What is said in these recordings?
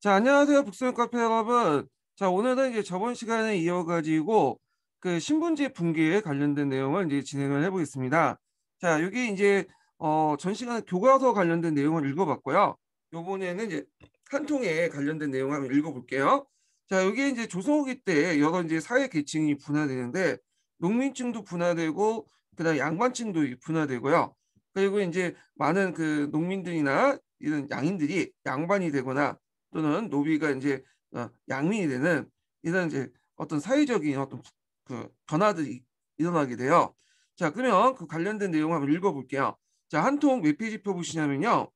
자, 안녕하세요. 북소연 카페 여러분. 자, 오늘은 이제 저번 시간에 이어가지고 그신분제 분기에 관련된 내용을 이제 진행을 해보겠습니다. 자, 여기 이제 어, 전 시간에 교과서 관련된 내용을 읽어봤고요. 요번에는 이제 한 통에 관련된 내용 한번 읽어볼게요. 자, 여기 이제 조선후기 때 여러 이제 사회 계층이 분화되는데 농민층도 분화되고 그다음 양반층도 분화되고요. 그리고 이제 많은 그 농민들이나 이런 양인들이 양반이 되거나 또는 노비가 이제 어, 양민이 되는 이런 이제 어떤 사회적인 어떤 그 변화들이 일어나게 돼요. 자, 그러면 그 관련된 내용 한번 읽어볼게요. 자, 한 통 몇 페이지 펴보시냐면요.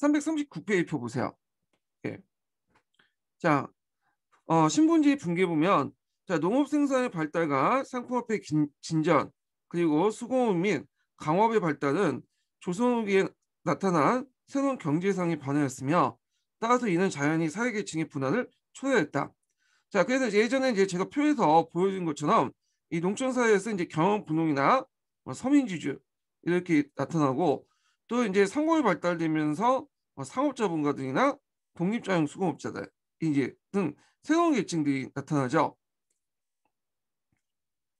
339페이지 펴보세요. 예. 자, 어, 신분지 분계 보면 자, 농업 생산의 발달과 상품화폐 진전, 그리고 수공업 및 강업의 발달은 조선후기에 나타난 새로운 경제상의 변화였으며 따라서 이는 자연히 사회계층의 분화를 초래했다. 자, 그래서 예전에 이제 제가 표에서 보여준 것처럼 이 농촌 사회에서 이제 경험 분홍이나 뭐 서민지주 이렇게 나타나고 또 이제 상공이 발달되면서 뭐 상업자 분가들이나 독립자형 수공업자들 이제 등 새로운 계층들이 나타나죠.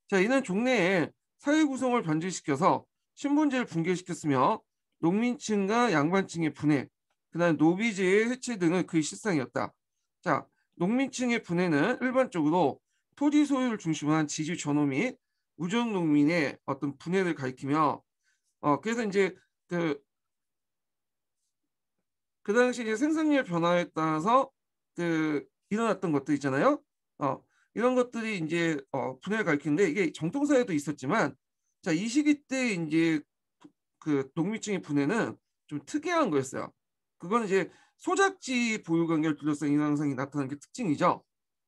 자, 이는 종래에 사회 구성을 변질시켜서 신분제를 붕괴시켰으며 농민층과 양반층의 분해, 그다음 노비제의 해체 등은 그의 실상이었다. 자, 농민층의 분해는 일반적으로 토지 소유를 중심으로 한 지주 전후및 우정 농민의 어떤 분해를 가리키며 어 그래서 이제 그, 그 당시 이제 생산률 변화에 따라서 그 일어났던 것들 있잖아요. 어 이런 것들이 이제 어 분해를 가리키는데 이게 정통사회도 있었지만 자 이 시기 때 이제 그 농민층의 분해는 좀 특이한 거였어요. 그건 이제 소작지 보유 관계를 둘러싼 인상상이 나타나는 게 특징이죠.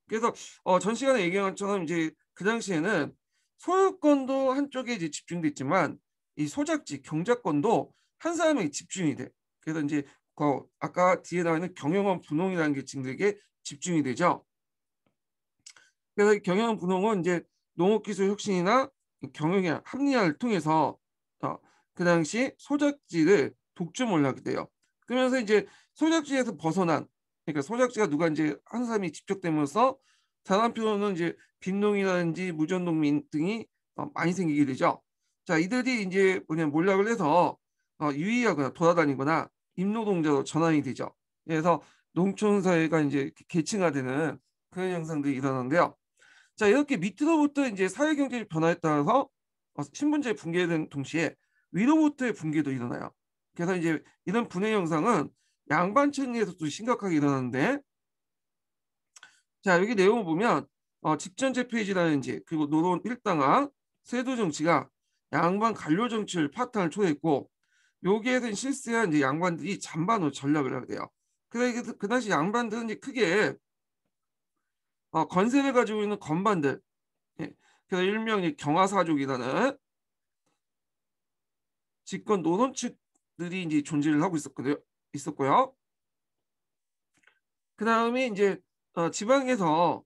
그래서 어, 전 시간에 얘기한 것처럼 이제 그 당시에는 소유권도 한쪽에 이제 집중돼 있지만 이 소작지 경작권도 한 사람에게 집중이 돼. 그래서 이제 그 아까 뒤에 나와 있는 경영원 분홍이라는 계층들에게 집중이 되죠. 그래서 경영 분홍은 이제 농업기술 혁신이나 경영의 합리화를 통해서 어, 그 당시 소작지를 독점을 하게 돼요. 그러면서 이제 소작지에서 벗어난 그러니까 소작지가 누가 이제 한 사람이 집적되면서 다단표는 이제 빈농이라든지 무전농민 등이 어, 많이 생기게 되죠. 자 이들이 이제 뭐냐 몰락을 해서 어, 유의하거나 돌아다니거나 임노동자로 전환이 되죠. 그래서 농촌 사회가 이제 계층화되는 그런 현상들이 일어나는데요. 자 이렇게 밑으로부터 이제 사회 경제의 변화에 따라서 어, 신분제 붕괴된 동시에 위로부터의 붕괴도 일어나요. 그래서 이제 이런 분해 현상은 양반 층에서도 심각하게 일어나는데 자 여기 내용을 보면 어, 직전제 페이지라든지 그리고 노론 일당화 세도 정치가 양반 관료 정치를 파탄을 초래했고 여기에서 실세한 이제 양반들이 잔반으로 전략을 하게 돼요. 그래서 그 당시 양반들은 이제 크게 어, 건세를 가지고 있는 건반들 예. 그래서 일명 경화사족이라는 직권 노선 측 것들이 이제 존재를 하고 있었거든요. 있었고요. 그 다음에 이제 어, 지방에서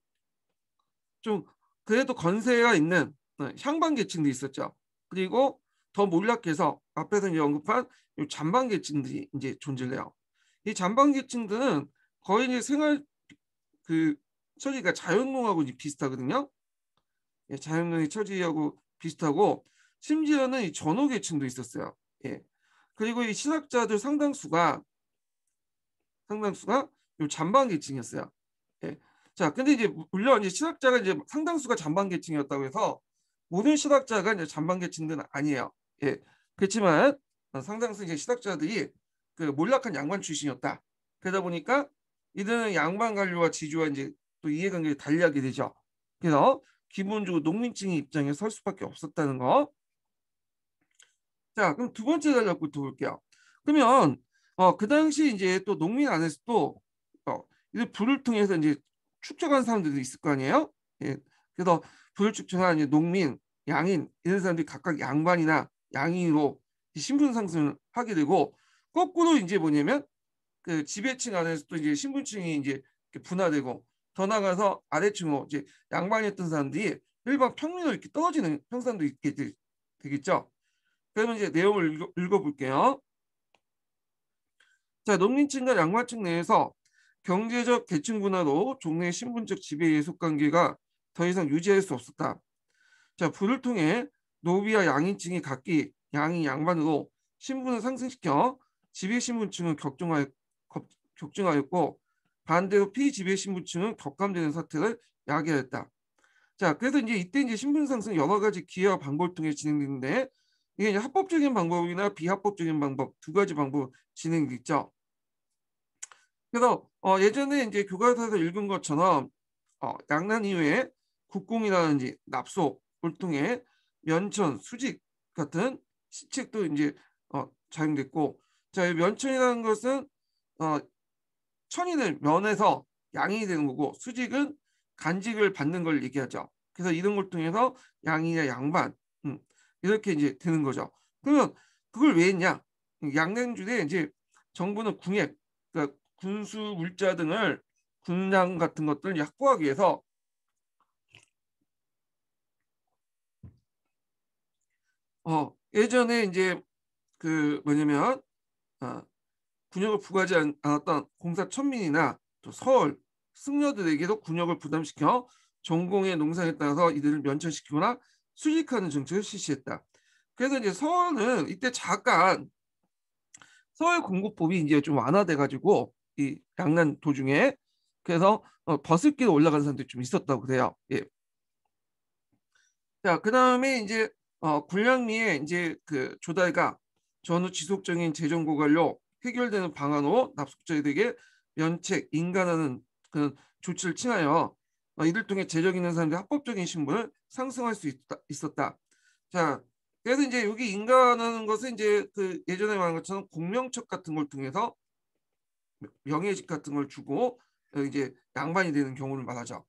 좀 그래도 건세가 있는 네, 어, 향방 계층도 있었죠. 그리고 더 몰락해서 앞에서 이제 언급한 잔방 계층들이 이제 존재를 해요. 이잔방 계층들은 거의 이제 생활 그 처지가 자연농하고 이제 비슷하거든요. 예, 자연농의 처지하고 비슷하고 심지어는 이 전호 계층도 있었어요. 예. 그리고 이 신학자들 상당수가 상당수가 요잠방계층이었어요 예. 자, 근데 이제 물론 이제 신학자가 이제 상당수가 잠방계층이었다고 해서 모든 신학자가 이제 잠방계층들은 아니에요. 예. 그렇지만 상당수 이제 신학자들이 그 몰락한 양반 출신이었다. 그러다 보니까 이들은 양반 관료와 지주와 이제 또 이해관계를 달리하게 되죠. 그래서 기본적으로 농민층의 입장에 설 수밖에 없었다는 거 자, 그럼 두 번째 전략부터 볼게요. 그러면 어, 그 당시 이제 또 농민 안에서도 어, 이제 불을 통해서 이제 축적한 사람들도 있을 거 아니에요. 예. 그래서 불을 축적한 이제 농민, 양인 이런 사람들이 각각 양반이나 양인으로 신분 상승을 하게 되고 거꾸로 이제 뭐냐면 그 지배층 안에서도 이제 신분층이 이제 분화되고 더 나가서 아래층으로 이제 양반이었던 사람들이 일반 평민으로 이렇게 떨어지는 형상도 있게 되겠죠. 그러면 이제 내용을 읽어, 읽어볼게요. 자, 농민층과 양반층 내에서 경제적 계층분화로 종래 의 신분적 지배예 속관계가 더 이상 유지할 수 없었다. 자, 불을 통해 노비와 양인층이 각기 양인 양반으로 신분을 상승시켜 지배 신분층은 격중하 격정하였고 반대로 피지배 신분층은 격감되는 사태를 야기하였다. 자, 그래서 이제 이때 이제 신분 상승 여러 가지 기회와 방법을 통해 진행되는데 이게 이제 합법적인 방법이나 비합법적인 방법 두 가지 방법 진행이 있죠. 그래서 어, 예전에 이제 교과서에서 읽은 것처럼 어, 양난 이후에 국공이라든지 납소, 을통해 면천, 수직 같은 시책도 이제 어, 작용됐고 자, 면천이라는 것은 어, 천인을 면에서 양이 되는 거고 수직은 간직을 받는 걸 얘기하죠. 그래서 이런 걸 통해서 양이나 양반, 이렇게 이제 되는 거죠. 그러면 그걸 왜 했냐? 양냉주에 이제 정부는 궁액, 그러니까 군수 물자 등을 군량 같은 것들을 확보하기 위해서 어, 예전에 이제 그 뭐냐면 어, 군역을 부과하지 않았던 공사 천민이나 또 서울 승려들에게도 군역을 부담시켜 전공의 농사에 따라서 이들을 면천시키거나 수직하는 정책을 실시했다. 그래서 이제 서울은 이때 잠깐 서울 공급법이 이제 좀 완화돼 가지고 이 양난 도중에 그래서 어, 버스길로 올라간 사람들이 좀 있었다고 그래요. 예. 자, 그다음에 이제 어, 군량리에 이제 그 조달가 전후 지속적인 재정 고갈로 해결되는 방안으로 납속자들에게 면책 인간하는 그런 조치를 칭하여 어, 이를 통해 재력 있는 사람들의 합법적인 신분을 상승할 수 있다, 있었다. 자, 그래서 이제 여기 인간하는 것은 이제 그 예전에 말한 것처럼 공명척 같은 걸 통해서 명예직 같은 걸 주고 어, 이제 양반이 되는 경우를 말하죠.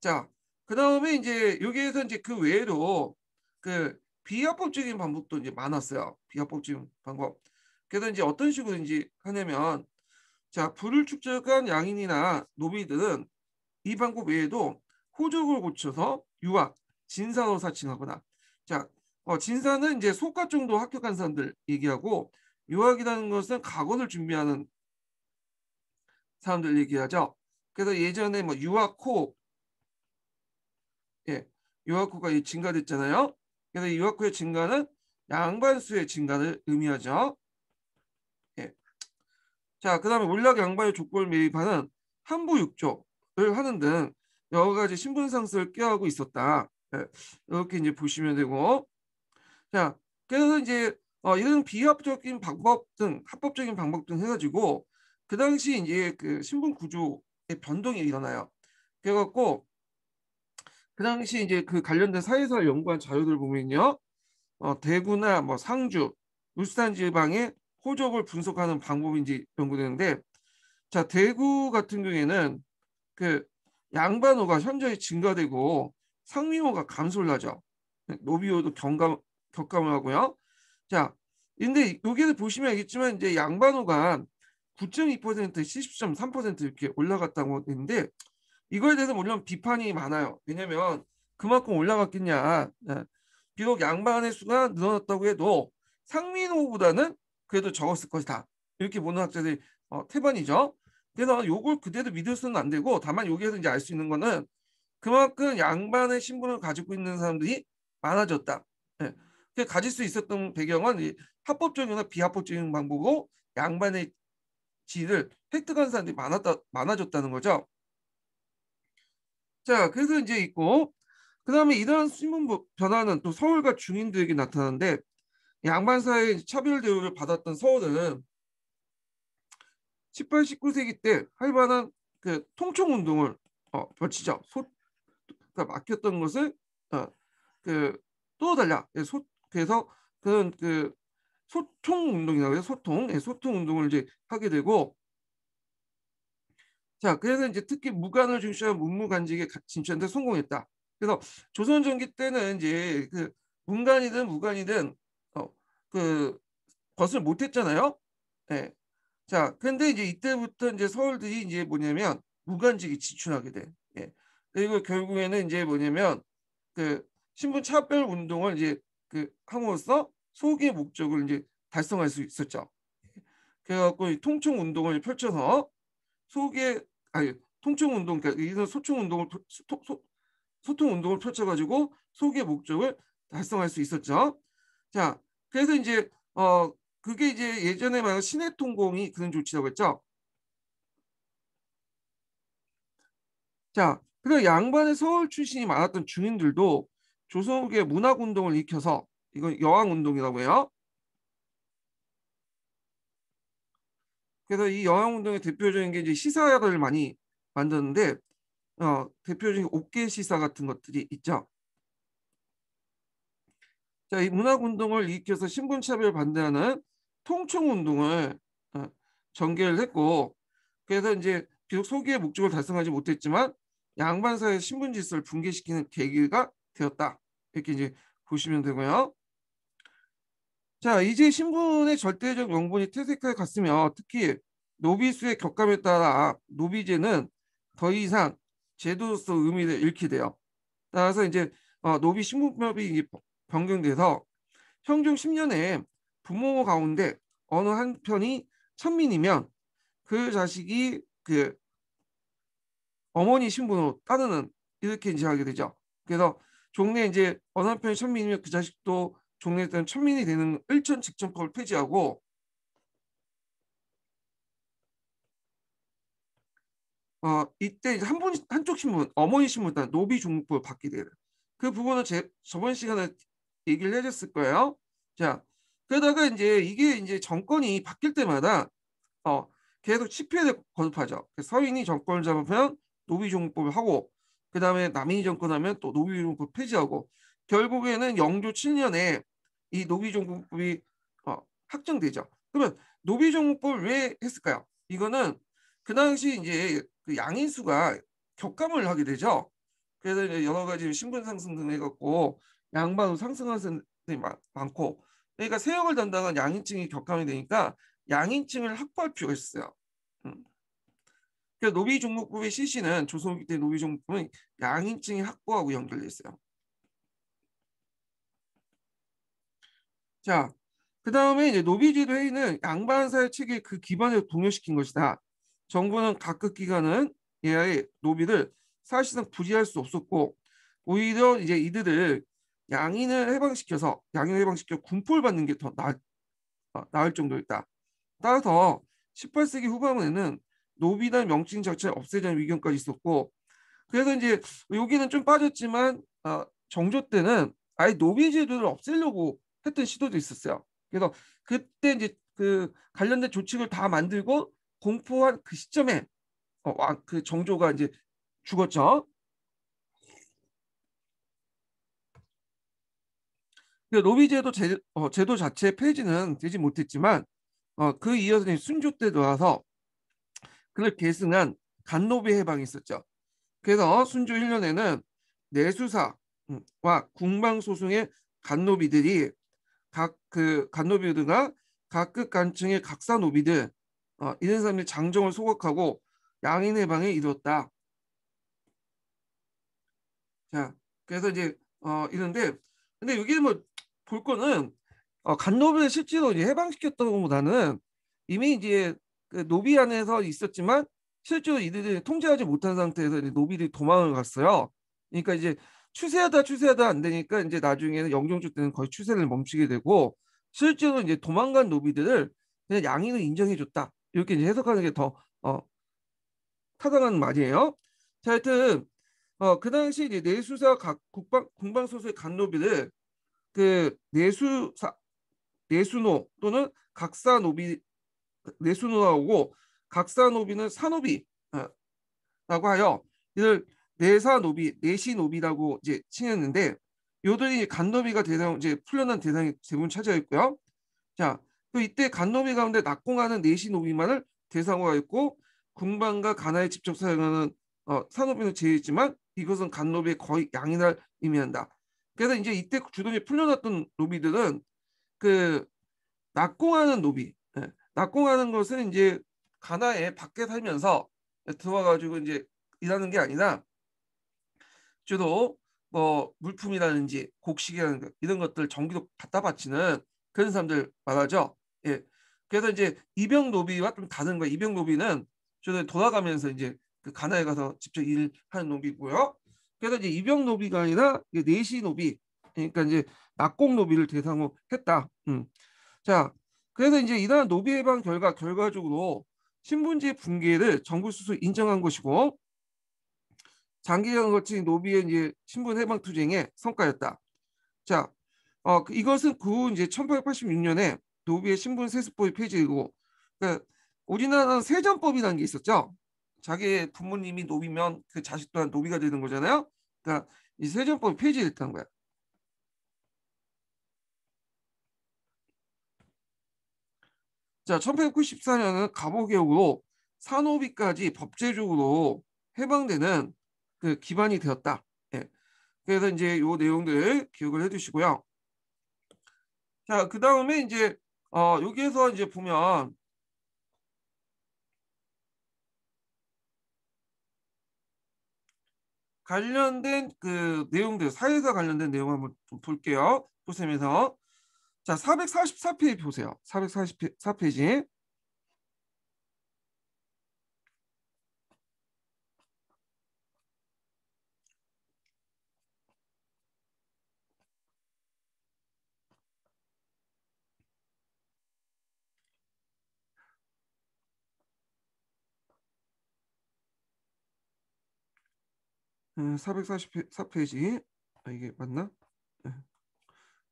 자, 그 다음에 이제 여기에서 이제 그 외에도 그 비합법적인 방법도 이제 많았어요. 비합법적인 방법. 그래서 이제 어떤 식으로 이제 하냐면 자, 불을 축적한 양인이나 노비들은 이 방법 외에도 호적을 고쳐서 유학, 진사로 사칭하거나 자 어, 진사는 이제 소과 정도 합격한 사람들 얘기하고 유학이라는 것은 가원을 준비하는 사람들 얘기하죠. 그래서 예전에 뭐 유학호 예 유학호가 증가됐잖아요. 그래서 유학호의 증가는 양반수의 증가를 의미하죠. 예. 자, 그 다음에 물락 양반의 족벌 매입하는 한부 육조 을 하는 등 여러 가지 신분상승을 꾀하고 있었다. 예, 이렇게 이제 보시면 되고 자 그래서 이제 어, 이런 비합적인 방법 등 합법적인 방법 등 해가지고 그 당시 이제 그 신분 구조의 변동이 일어나요. 그래갖고 그 당시 이제 그 관련된 사회사 연구한 자료들 보면요, 어, 대구나 뭐 상주, 울산 지방의 호적을 분석하는 방법인지 연구되는데, 자 대구 같은 경우에는 그 양반호가 현저히 증가되고 상미호가 감소를 하죠. 노비호도 경감, 격감을 하고요. 자, 근데 여기서 보시면 알겠지만 이제 양반호가 9.2% 70.3% 이렇게 올라갔다고 했는데 이거에 대해서 물론 비판이 많아요. 왜냐면 그만큼 올라갔겠냐. 예. 비록 양반의 수가 늘어났다고 해도 상민호보다는 그래도 적었을 것이다. 이렇게 보는 학자들이 어, 태반이죠. 그래서 요걸 그대로 믿을 수는 안 되고 다만 여기에서 이제 알 수 있는 거는 그만큼 양반의 신분을 가지고 있는 사람들이 많아졌다. 예. 네. 가질 수 있었던 배경은 합법적이나 비합법적인 방법으로 양반의 지위를 획득한 사람들이 많았다, 많아졌다는 거죠. 자, 그래서 이제 있고 그 다음에 이러한 신문 변화는 또 서울과 중인들에게 나타나는데 양반 사회의 차별 대우를 받았던 서울은 18, 19세기 때 할바는 그 통총 운동을 어, 벌치자 소, 그니까 막혔던 것을 어, 그 뚫어달라. 소, 예, 그래서 그런 그 소통 운동이라고 해서 소통, 예, 소통 운동을 이제 하게 되고 자 그래서 이제 특히 무관을 중시한 문무간직에 진출한데 성공했다. 그래서 조선 전기 때는 이제 그문관이든무관이든 어, 그 것을 못했잖아요. 예, 자, 근데 이제 이때부터 이제 서울들이 이제 뭐냐면 무관직이 지출하게 돼. 예. 그리고 결국에는 이제 뭐냐면 그 신분 차별 운동을 이제 그 함으로써 소기의 목적을 이제 달성할 수 있었죠. 그래갖고 이 통총 운동을 펼쳐서 소기의 아니 통총 운동 그러니까 이런 소총 운동을 소, 소, 소통 운동을 펼쳐가지고 소기의 목적을 달성할 수 있었죠. 자, 그래서 이제 어 그게 이제 예전에 말한 시내통공이 그런 조치라고 했죠. 자, 그리고 양반의 서울 출신이 많았던 중인들도 조선국의 문학운동을 일으서 이건 여왕운동이라고 해요. 그래서 이 여왕운동의 대표적인 게 이제 시사를 많이 만드는데 어, 대표적인 옥계 시사 같은 것들이 있죠. 자, 이 문학운동을 일으서 신분차별 반대하는 통증 운동을 어, 전개를 했고 그래서 이제 비록 소기의 목적을 달성하지 못했지만 양반사의 신분 질서를 붕괴시키는 계기가 되었다. 이렇게 이제 보시면 되고요. 자, 이제 신분의 절대적 명분이 퇴색하여 갔으며 특히 노비수의 격감에 따라 노비제는 더 이상 제도로서 의미를 잃게 돼요. 따라서 이제 어, 노비 신분법이 변경돼서 평종 10년에 부모 가운데 어느 한 편이 천민이면 그 자식이 그 어머니 신분으로 따르는 이렇게 이제 하게 되죠. 그래서 종례 이제 어느 한 편이 천민이면 그 자식도 종례에 따른 천민이 되는 을천 직전법을 폐지하고 어 이때 한 분 한쪽 신분 어머니 신분 따른 노비 종목법을 받게 되는 그 부분은 제 저번 시간에 얘기를 해줬을 거예요. 자 그러다가 이제 이게 이제 정권이 바뀔 때마다 어, 계속 치패를 거듭하죠. 그 서인이 정권을 잡으면 노비종법을 하고 그 다음에 남인이 정권하면 또 노비종법 폐지하고 결국에는 영조 7년에 이 노비종법이 어, 확정되죠. 그러면 노비종법을 왜 했을까요? 이거는 그 당시 이제 그 양인수가 격감을 하게 되죠. 그래서 이제 여러 가지 신분 상승 등 해갖고 양반으로 상승한 사람들이 많고 그러니까 세형을 담당한 양인층이 격함이 되니까 양인층을 확보할 필요가 있어요. 음. 그 노비 종목부의 실시는 조선기 때 노비 종목부는 양인층이 확보하고 연결돼 있어요. 자, 그 다음에 이제 노비제도 회의는 양반사회 체계 그 기반을 동요시킨 것이다. 정부는 각급 기관은 예하의 노비를 사실상 부지할 수 없었고 오히려 이제 이들을 양인을 해방시켜서 양인을 해방시켜 군포를 받는 게더 어, 나을 정도였다. 따라서 18세기 후반에는 노비단 명칭 자체를 없애자는 의견까지 있었고 그래서 이제 여기는 좀 빠졌지만 어, 정조 때는 아예 노비 제도를 없애려고 했던 시도도 있었어요. 그래서 그때 이제 그 관련된 조칙을 다 만들고 공포한 그 시점에 어, 그 정조가 이제 죽었죠. 그 로비 제도 제, 어, 제도 자체 폐지는 되지 못했지만 어, 그 이어서 순조 때들어 와서 그를 계승한 간노비 해방이 있었죠. 그래서 순조 1년에는 내수사와 국방소승의 간노비들이 각 그 간노비들과 각급 간층의 각사 노비들 어, 이런 사람이 장정을 소각하고 양인 해방에 이뤘다. 자, 그래서 이제 어 이런데 근데 여기는 뭐볼 거는 어, 간노비를 실제로 이제 해방시켰던 것보다는 이미 이제 그 노비 안에서 있었지만 실제로 이들이 통제하지 못한 상태에서 노비들이 도망을 갔어요. 그러니까 이제 추세하다 추세하다 안 되니까 이제 나중에는 영종조 때는 거의 추세를 멈추게 되고 실제로 이제 도망간 노비들을 그냥 양인을 인정해줬다 이렇게 이제 해석하는 게 더 어, 타당한 말이에요. 자, 하여튼 어, 그 당시 이제 내수사 각 국방 공방 소수의 간노비를 그 내수 사, 내수노 또는 각사노비 내수노라고 각사노비는 산노비라고 어, 하여 이들 내사노비 내시노비라고 이제 칭했는데 요들이 간노비가 대상 이제 풀려난 대상이 대부분 차지하 있고요. 자, 또 이때 간노비 가운데 낙공하는 내시노비만을 대상으로 했고 군방과 가나에 직접 사용하는 어, 산노비는 제외했지만 이것은 간노비의 거의 양인을 의미한다. 그래서 이제 이때 주도이 풀려났던 노비들은 그 낙공하는 노비, 예, 낙공하는 것은 이제 가나에 밖에 살면서 들어와가지고 이제 일하는 게 아니라 주로 뭐 물품이라든지 곡식이라든지 이런 것들 정기로 갖다 바치는 그런 사람들 말하죠. 예. 그래서 이제 이병 노비와 좀 다른 거예요. 이병 노비는 주로 돌아가면서 이제 그 가나에 가서 직접 일하는 노비고요. 그래서 이제 입영 노비가 아니라 내시 노비 그러니까 이제 낙공 노비를 대상으로 했다. 음. 자 그래서 이제 이러한 노비 해방 결과 결과적으로 신분제 붕괴를 정부 수수 인정한 것이고 장기간 거친 노비의 이제 신분 해방 투쟁의 성과였다. 자 어, 그 이것은 그후 이제 1886년에 노비의 신분 세습법이 폐지되고 그러니까 우리나라는 세전법이라는 게 있었죠. 자기 부모님이 노비면 그 자식 또한 노비가 되는 거잖아요. 그러니까 이 세전법이 폐지됐다는 거야. 자, 1894년은 갑오개혁으로 산노비까지 법제적으로 해방되는 그 기반이 되었다. 예. 그래서 이제 요 내용들 기억을 해두시고요. 자, 그 다음에 이제 어, 여기에서 이제 보면 관련된 그 내용들, 사회사 관련된 내용 한번 좀 볼게요. 보시면서 자, 444페이지 보세요. 444페이지. 444페이지 아, 이게 맞나? 네.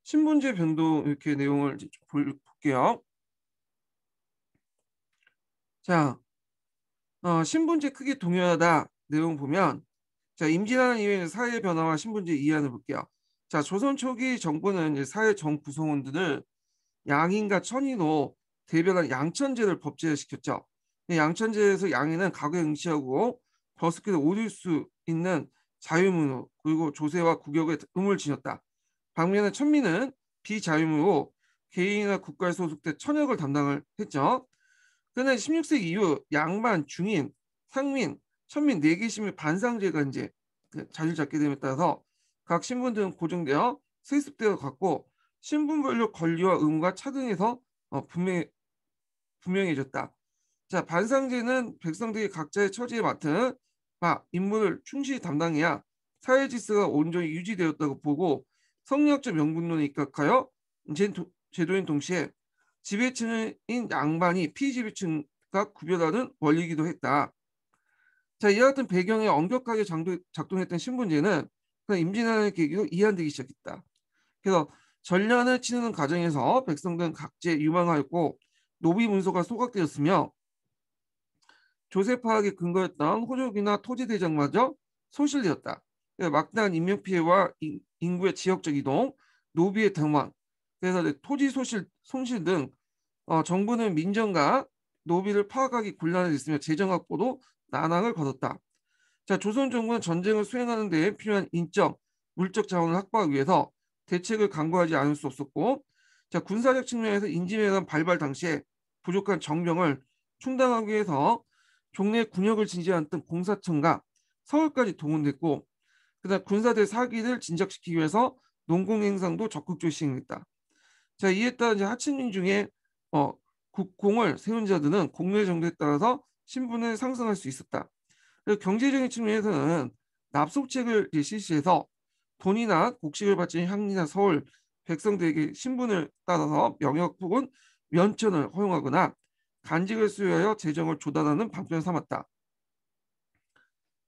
신분제 변동 이렇게 내용을 볼게요. 자, 어, 신분제 크게 동요하다 내용 보면 자 임진왜란 이후에 사회 변화와 신분제 이해안을 볼게요. 자 조선 초기 정부는 이제 사회 정구성원 들을 양인과 천인으로 대변한 양천제를 법제시켰죠. 화 네, 양천제에서 양인은 가구 응시하고 버스킹 오릴수 있는 자유무효 그리고 조세와 국역의 음을 지녔다. 반면에 천민은 비자유무효 개인이나 국가에 소속돼 천역을 담당을 했죠. 그는 16세기 이후 양반, 중인, 상민, 천민 네개 시민 반상제가 이제 그 자리를 잡게 됨에 따라서 각 신분 등은 고정되어 세습되어 갔고 신분별로 권리와 의무가 차등해서 어, 분명, 분명해졌다. 자, 반상제는 백성들이 각자의 처지에 맡은 바 아, 임무를 충실히 담당해야 사회 질서가 온전히 유지되었다고 보고 성리학적 명분론에 입각하여 제도인 동시에 지배층인 양반이 피지배층과 구별하는 원리이기도 했다. 자, 이와 같은 배경에 엄격하게 작동했던 신분제는 임진왜란의 계기로 이해되기 시작했다. 그래서 전란을 치르는 과정에서 백성들은 각지에 유망하였고 노비 문서가 소각되었으며 조세 파악의 근거였던 호족이나 토지 대장마저 소실되었다. 그러니까 막대한 인명 피해와 인구의 지역적 이동, 노비의 등황 그래서 토지 소실, 손실 등 어, 정부는 민정과 노비를 파악하기 곤란해졌으며 재정 확보도 난항을 거뒀다. 자, 조선 정부는 전쟁을 수행하는 데 필요한 인적, 물적 자원을 확보하기 위해서 대책을 강구하지 않을 수 없었고, 자, 군사적 측면에서 인지매관 발발 당시에 부족한 정병을 충당하기 위해서 종래 군역을 진지했던 공사청과 서울까지 동원됐고 그다음 군사대 사기를 진작시키기 위해서 농공 행상도 적극적으로 시행했다. 자 이에 따른 이제 하층민 중에 어, 국공을 세운 자들은 공로 정도에 따라서 신분을 상승할 수 있었다. 그리고 경제적인 측면에서는 납속책을 실시해서 돈이나 곡식을 바친 향리나 서울 백성들에게 신분을 따라서 명역 혹은 면천을 허용하거나 간직을 수여하여 재정을 조달하는 방편을 삼았다.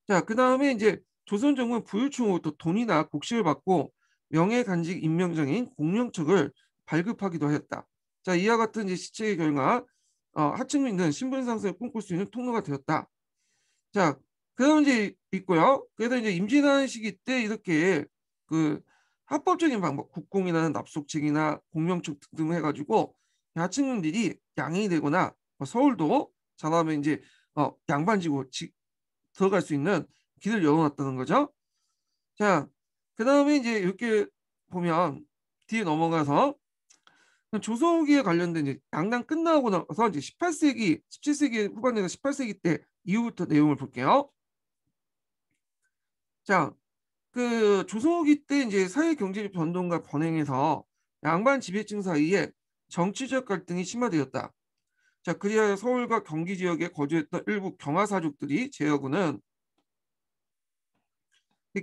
자, 그 다음에 이제 조선 정부는 부유층으로부터 돈이나 곡식을 받고 명예 간직 임명장인 공명척을 발급하기도 하였다. 자, 이와 같은 이제 시체의 결과 어, 하층민은 신분 상승을 꿈꿀 수 있는 통로가 되었다. 자, 그다음 이제 있고요. 그래서 이제 임진왜란 시기 때 이렇게 그 합법적인 방법, 국공이나 납속책이나 공명척 등등 해가지고 하층민들이 양이 되거나 어, 서울도 잘하에 이제 어, 양반지고 지, 들어갈 수 있는 길을 열어놨다는 거죠. 자, 그 다음에 이제 이렇게 보면 뒤에 넘어가서 조선기에 관련된 이제 양당 끝나고 나서 이제 18세기, 17세기 후반에서 18세기 때 이후부터 내용을 볼게요. 자, 그 조선기 때 이제 사회 경제적 변동과 번행에서 양반 지배층 사이에 정치적 갈등이 심화되었다. 자, 그리하여 서울과 경기 지역에 거주했던 일부 경화사족들이 제여군은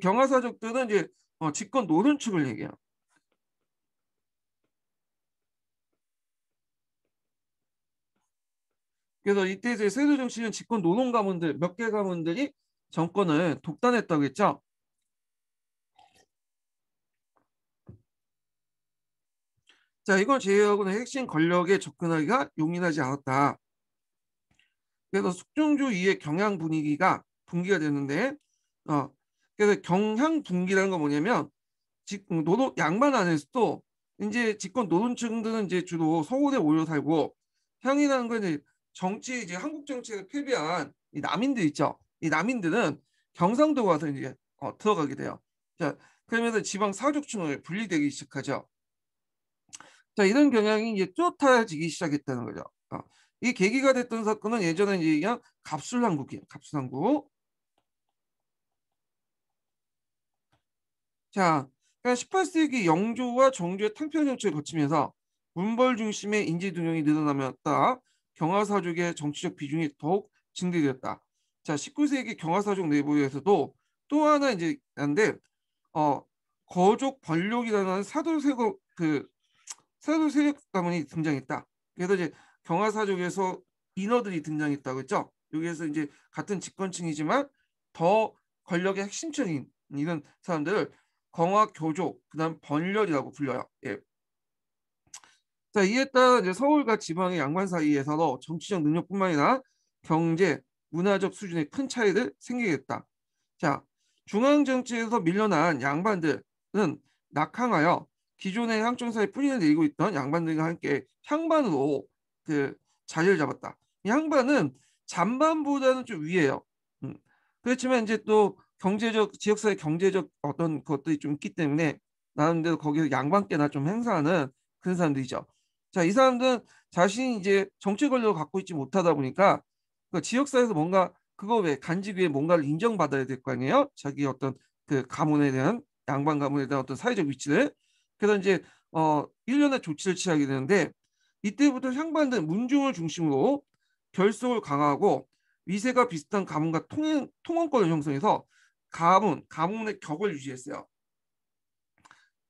경화사족들은 이제 어, 집권 노른축을 얘기해요. 그래서 이때 이제 세조 정치는 집권 노동 가문들 몇 개 가문들이 정권을 독단했다고 했죠. 자, 이걸 제외하고는 핵심 권력에 접근하기가 용인하지 않았다. 그래서 숙종주 이후의 경향 분위기가 분기가 되는데, 어, 그래서 경향 분기라는 건 뭐냐면, 직, 노동, 양반 안에서도 이제 집권 노동층들은 이제 주로 서울에 올려 살고, 향이라는 건 이제 정치, 이제 한국 정치를 패배한 이 남인들 있죠. 이 남인들은 경상도 가서 이제 어, 들어가게 돼요. 자, 그러면서 지방 사족층을 분리되기 시작하죠. 자, 이런 경향이 이제 쫓아지기 시작했다는 거죠. 어. 이 계기가 됐던 사건은 예전에 이제 그냥 갑술왕국이에요. 갑술왕국. 자, 18세기 그러니까 영조와 정조의 탕평 정치를 거치면서 문벌 중심의 인지 등용이 늘어나면서 경화사족의 정치적 비중이 더욱 증대되었다. 자, 19세기 경화사족 내부에서도 또 하나 이제 난데 어 거족 번록이라는 사도세력 그 사도 세력 가문이 등장했다. 그래서 이제 경화사족에서 인어들이 등장했다고 했죠. 여기에서 이제 같은 집권층이지만 더 권력의 핵심층인 이런 사람들을 경화교조, 그다음 번렬이라고 불려요. 예. 자 이에 따라 이제 서울과 지방의 양반 사이에서도 정치적 능력뿐만 아니라 경제, 문화적 수준의 큰 차이를 생기겠다. 자 중앙 정치에서 밀려난 양반들은 낙항하여 기존의 향정사의 뿌리를 내리고 있던 양반들과 함께 향반으로 그 자리를 잡았다. 향반은 잔반보다는 좀 위에요. 음. 그렇지만 이제 또 경제적 지역사회 경제적 어떤 것들이 좀 있기 때문에 나름대로 거기서 양반께나 좀 행사하는 그런 사람들이죠. 자, 이 사람들은 자신이 이제 정치 권력을 갖고 있지 못하다 보니까 그 지역사회에서 뭔가 그거 왜 간직 위에 뭔가를 인정받아야 될 거 아니에요? 자기 어떤 그 가문에 대한 양반 가문에 대한 어떤 사회적 위치를 그래서 이제 어 1년의 조치를 취하게 되는데 이때부터 향반된 문중을 중심으로 결속을 강화하고 위세가 비슷한 가문과 통행, 통원권을 형성해서 가문, 가문의 격을 유지했어요.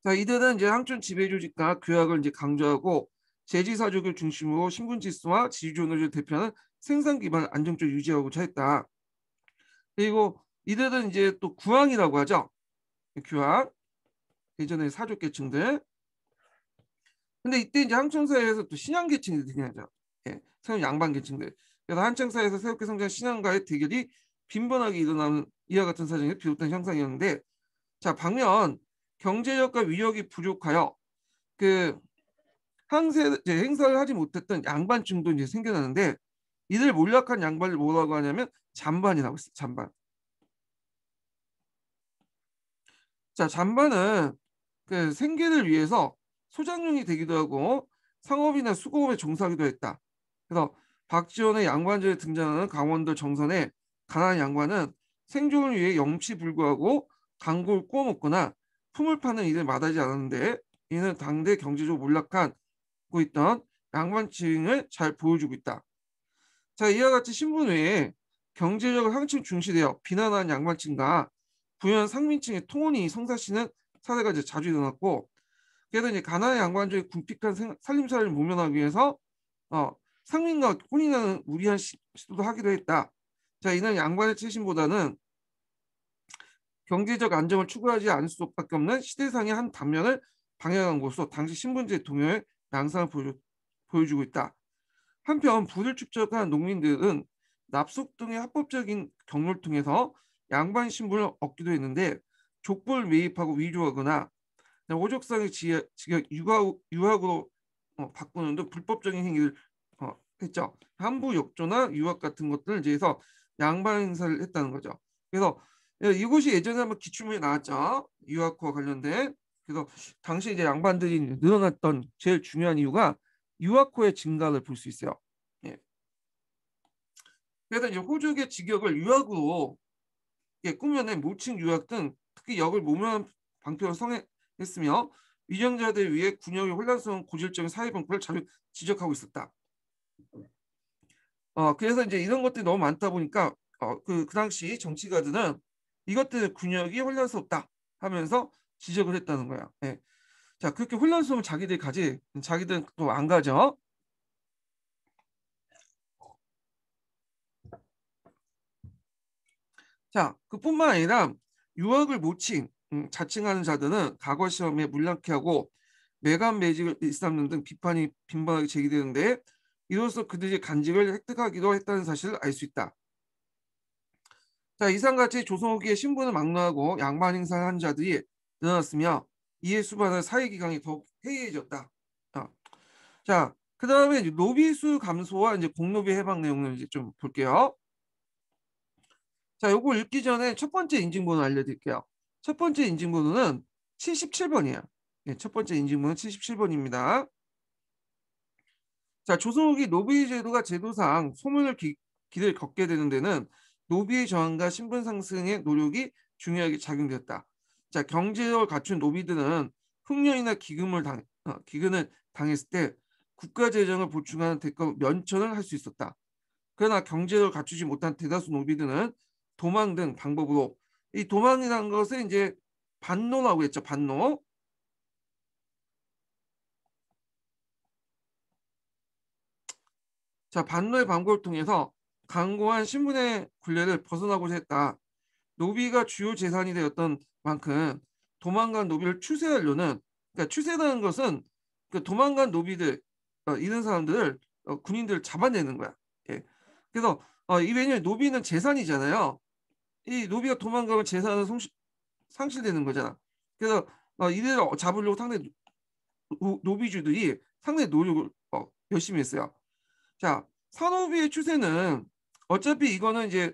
자, 이들은 이제 항촌 지배 조직과 규약을 이제 강조하고 제지사족을 중심으로 신분 지수와 지지존을 대표하는 생산 기반을 안정적으로 유지하고자 했다. 그리고 이들은 이제 또 구항이라고 하죠. 규항. 예전에 사족 계층들. 근데 이때 이제 한청사회에서 또 신양 계층이 등장하죠. 예, 새로운 양반 계층들. 그래서 한청사회에서 새롭게 성장한 신양과의 대결이 빈번하게 일어나는 이와 같은 사정에 비롯된 현상이었는데자 반면 경제력과 위력이 부족하여 그 항세 이제 행사를 하지 못했던 양반층도 이제 생겨나는데 이들 몰락한 양반을 뭐라고 하냐면 잔반이라고 했어요. 잔반. 자, 잔반은 그 생계를 위해서 소장용이 되기도 하고 상업이나 수공업에 종사하기도 했다. 그래서 박지원의 양반절에 등장하는 강원도 정선의 가난한 양반은 생존을 위해 염치 불구하고 강골 꾸어먹거나 품을 파는 일을 마다하지 않았는데 이는 당대 경제적 으로 몰락한 고 있던 양반층을 잘 보여주고 있다. 자 이와 같이 신분 외에 경제적 상층 중시되어 비난한 양반층과 부연 상민층의 통원이 성사시는 사례가 이제 자주 일어났고 그래서 이제 가나의 양반주의 궁핍한 살림살이를 모면하기 위해서 어, 상민과 혼인하는 무리한 시도도 하기도 했다. 자, 이는 양반의 최신보다는 경제적 안정을 추구하지 않을 수밖에 없는 시대상의 한 단면을 방향한 것으로 당시 신분제 동요의 양상을 보여주, 보여, 주고 있다. 한편 부를 축적한 농민들은 납속 등의 합법적인 경로를 통해서 양반 신분을 얻기도 했는데 족불 매입하고 위조하거나 오족상의 지역 유학, 유학으로 어, 바꾸는 등 불법적인 행위를 어, 했죠. 한부 역조나 유학 같은 것들을 이 해서 양반 행사를 했다는 거죠. 그래서 예, 이곳이 예전에 한번 기출문에 나왔죠. 유학과 관련된. 그래서 당시 이제 양반들이 늘어났던 제일 중요한 이유가 유학호의 증가를 볼 수 있어요. 예. 그래서 이제 호족의 직역을 유학으로 예, 꾸며낸 모칭 유학 등 특히 역을 모면 방편을 성행했으며 위정자들 위해 군역의 혼란스러운 고질적인 사회분포를 자주 지적하고 있었다. 어, 그래서 이제 이런 것들이 너무 많다 보니까 어, 그, 그 당시 정치가들은 이것들 군역이 혼란스럽다 하면서 지적을 했다는 거야. 예. 자 그렇게 혼란스러운자기들 가지 자기들은 또안 가죠. 자 그뿐만 아니라 유학을 모친 음, 자칭하는 자들은 과거 시험에 물랑케하고 매간 매직을 일삼는 등 비판이 빈번하게 제기되는데 이로써 그들이 간직을 획득하기도 했다는 사실을 알 수 있다. 자 이상같이 조선후기의 신분을 막론하고 양반 행사를 한 자들이 늘어났으며 이에 수반한 사회기강이 더욱 해이해졌다. 아. 자, 그 다음에 노비수 감소와 이제 공노비 해방 내용을 이제 좀 볼게요. 자, 요거 읽기 전에 첫 번째 인증번호 알려드릴게요. 첫 번째 인증번호는 77번이에요. 네, 예, 첫 번째 인증번호 77번입니다. 자, 조선후기 노비 제도가 제도상 소문을 기, 길을 걷게 되는 데는 노비의 저항과 신분 상승의 노력이 중요하게 작용되었다. 자, 경제력을 갖춘 노비들은 흥년이나 기금을 당, 어, 기근을 당했을 때 국가 재정을 보충하는 대가 면천을 할 수 있었다. 그러나 경제력을 갖추지 못한 대다수 노비들은 도망 등 방법으로 이 도망이라는 것을 이제 반노라고 했죠. 반노. 자, 반노의 방법을 통해서 강고한 신분의 굴레를 벗어나고자 했다. 노비가 주요 재산이 되었던 만큼 도망간 노비를 추세하려는 그러니까 추세라는 것은 그 도망간 노비들 어, 이런 사람들을 어, 군인들을 잡아내는 거야. 예. 그래서 어, 이 왜냐면 노비는 재산이잖아요. 이 노비가 도망가면 재산은 성시, 상실되는 거잖아. 그래서 어, 이들을 잡으려고 상대 노비주들이 상대 노력을 어, 열심히 했어요. 자, 산노비의 추세는 어차피 이거는 이제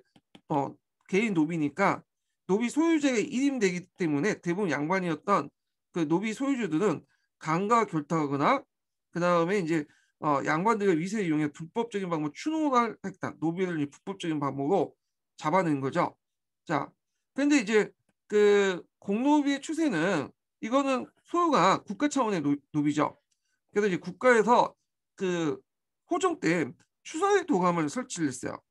어, 개인 노비니까 노비 소유자의 일임되기 때문에 대부분 양반이었던 그 노비 소유주들은 강과 결탁하거나 그 다음에 이제 어, 양반들의 위세를 이용해 불법적인 방법 추노랄 획단 노비를 불법적인 방법으로 잡아낸 거죠. 자, 근데 이제 그 공노비의 추세는 이거는 소유가 국가 차원의 노, 비죠 그래서 이제 국가에서 그 호종 때 추사의 도감을 설치를 했어요.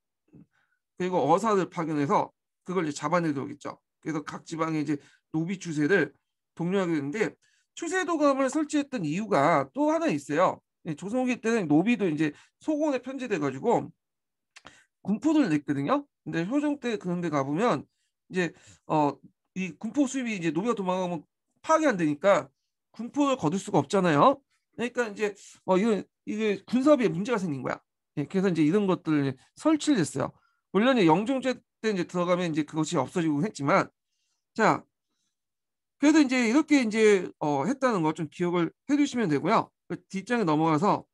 그리고 어사를 파견해서 그걸 이제 잡아내도록 했죠. 그래서 각 지방의 이제 노비 추세를 독려하게 되는데 추세 도감을 설치했던 이유가 또 하나 있어요. 예, 조선기 때는 노비도 이제 소공에 편제돼 가지고 군포를 냈거든요. 근데 효정 때 그런 데 가보면 이제 어 이 군포 수입이 이제 노비가 도망가면 파악이 안 되니까 군포를 거둘 수가 없잖아요. 그러니까 이제 어 이거 이게 군사비에 문제가 생긴 거야. 예, 그래서 이제 이런 것들을 설치를 했어요. 물론 영종제 때 이제 들어가면 이제 그것이 없어지고 했지만 자 그래도 이제 이렇게 이제 어 했다는 거 좀 기억을 해두시면 되고요. 그 뒷장에 넘어가서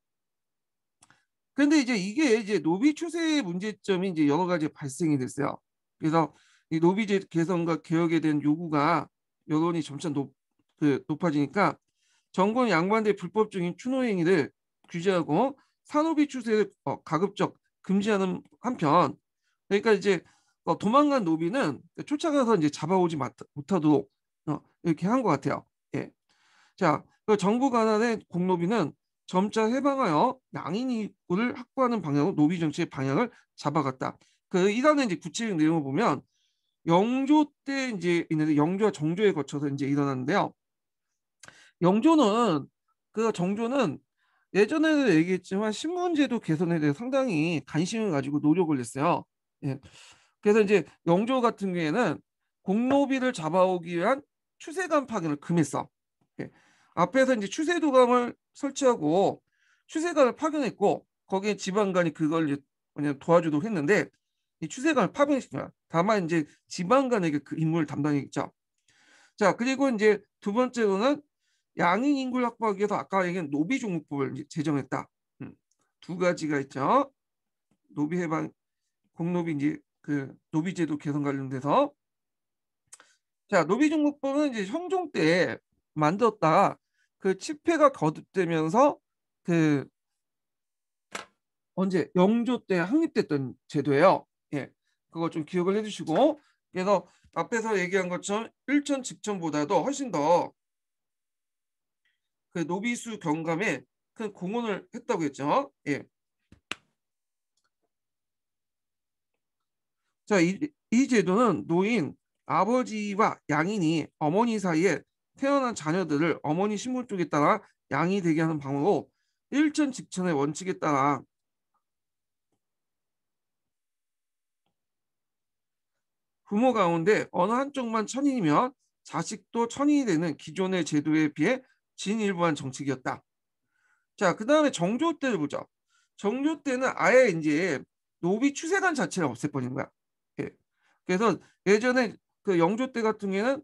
근데 이제 이게 이제 노비 추세의 문제점이 이제 여러 가지 발생이 됐어요. 그래서 이 노비제 개선과 개혁에 대한 요구가 여론이 점차 높, 그, 높아지니까 정권 양반대 불법적인 추노행위를 규제하고 산노비 추세를 어, 가급적 금지하는 한편 그러니까 이제 어, 도망간 노비는 쫓아가서 이제 잡아오지 못하도록 어, 이렇게 한 것 같아요. 예. 자그 정부 간의 공노비는 점차 해방하여 양인 인구를 확보하는 방향으로 노비 정책의 방향을 잡아갔다. 그 이단의 이제 구체적 인 내용을 보면 영조 때 이제 있는데 영조와 정조에 거쳐서 이제 일어났는데요. 영조는 그 정조는 예전에도 얘기했지만 신문제도 개선에 대해 상당히 관심을 가지고 노력을 했어요. 예. 그래서 이제 영조 같은 경우에는 공노비를 잡아오기 위한 추세간 파견을 금했어. 예. 앞에서 이제 추세도감을 설치하고 추세감을 파견했고 거기에 지방관이 그걸 이제 그냥 도와주도 했는데 이 추세감을 파견했습니다 다만 이제 지방관에게그 임무를 담당했죠. 자 그리고 이제 두 번째로는 양인 인구를 확보하기 위해서 아까 얘기한 노비 종목법을 제정했다. 음, 두 가지가 있죠. 노비 해방 공노비 이제 그 노비 제도 개선 관련돼서 자 노비 종목법은 이제 형종 때 만들었다. 그 집회가 거듭되면서 그 언제 영조 때 확립됐던 제도예요. 예, 그거 좀 기억을 해주시고 그래서 앞에서 얘기한 것처럼 일천 직전보다도 훨씬 더 그 노비수 경감에 큰 공헌을 했다고 했죠. 예. 자, 이, 이 제도는 노인 아버지와 양인이 어머니 사이에 태어난 자녀들을 어머니 신분 쪽에 따라 양이 되게 하는 방으로 일천 직천의 원칙에 따라 부모 가운데 어느 한쪽만 천인이면 자식도 천인이 되는 기존의 제도에 비해 진일보한 정책이었다. 자, 그 다음에 정조 때를 보자. 정조 때는 아예 이제 노비 추세단 자체를 없애버린 거야. 예. 그래서 예전에 그 영조 때 같은 경우에는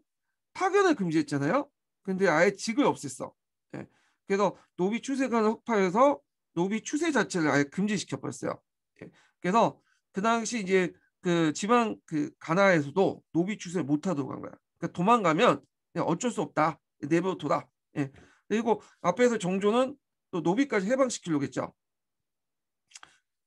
파견을 금지했잖아요. 근데 아예 직을 없앴어. 예. 그래서 노비 추세관을 흑파해서 노비 추세 자체를 아예 금지시켜 버렸어요. 예. 그래서 그 당시 이제 그 지방 그 가나에서도 노비 추세 못하도록 한 거야. 그러니까 도망가면 어쩔 수 없다. 내버려둬라. 예. 그리고 앞에서 정조는 또 노비까지 해방시키려고 했죠.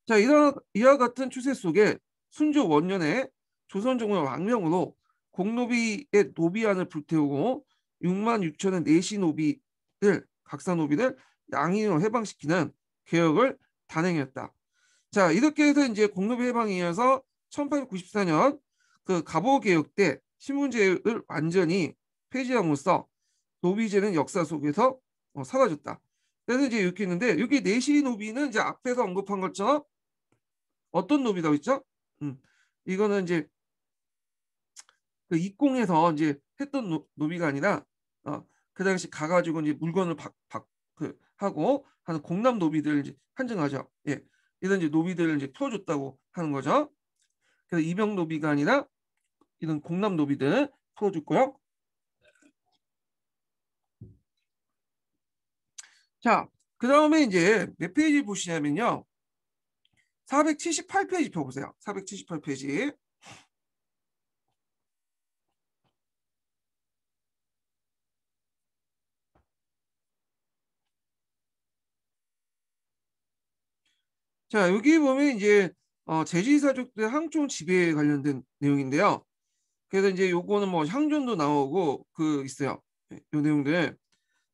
자 이와, 이와 같은 추세 속에 순조 원년에 조선 정부 왕명으로 공노비의 노비안을 불태우고 6만 6천의 내시 노비를 각사 노비를 양인으로 해방시키는 개혁을 단행했다. 자 이렇게 해서 이제 공노비 해방에 이어서 1894년 그 갑오 개혁 때 신분제를 완전히 폐지함으로써 노비제는 역사 속에서 어, 사라졌다. 그래서 이제 이렇게 있는데 여기 내시 노비는 이제 앞에서 언급한 것처럼 어떤 노비라고 했죠? 음, 이거는 이제 그입공에서 이제 했던 노, 비가 아니라 어, 그 당시 가가지고 이제 물건을 박, 박, 그, 하고 하는 공남 노비들 이제 한정하죠 예. 이런 이제 노비들을 이제 풀어줬다고 하는 거죠. 그래서 이병 노비가 아니라 이런 공남 노비들 풀어줬고요. 자, 그 다음에 이제 몇 페이지 보시냐면요. 478페이지 펴보세요. 478페이지. 자, 여기 보면 이제 어, 제지사족들 항종 지배에 관련된 내용인데요. 그래서 이제 요거는 뭐 향전도 나오고 그 있어요. 예, 요 내용들.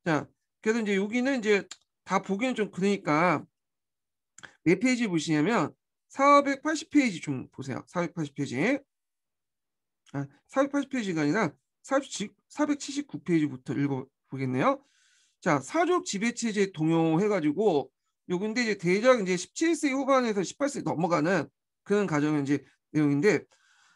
자, 그래서 이제 여기는 이제 다 보기는 좀 그러니까 몇 페이지 보시냐면 480페이지 좀 보세요. 480페이지. 아, 480페이지가 아니라 4 7 9페이지부터 읽어보겠네요. 자, 사족 지배체제 동용해가지고 요근데 이제 대략 이제 17세기 후반에서 18세기 넘어가는 그런 가정의 이제 내용인데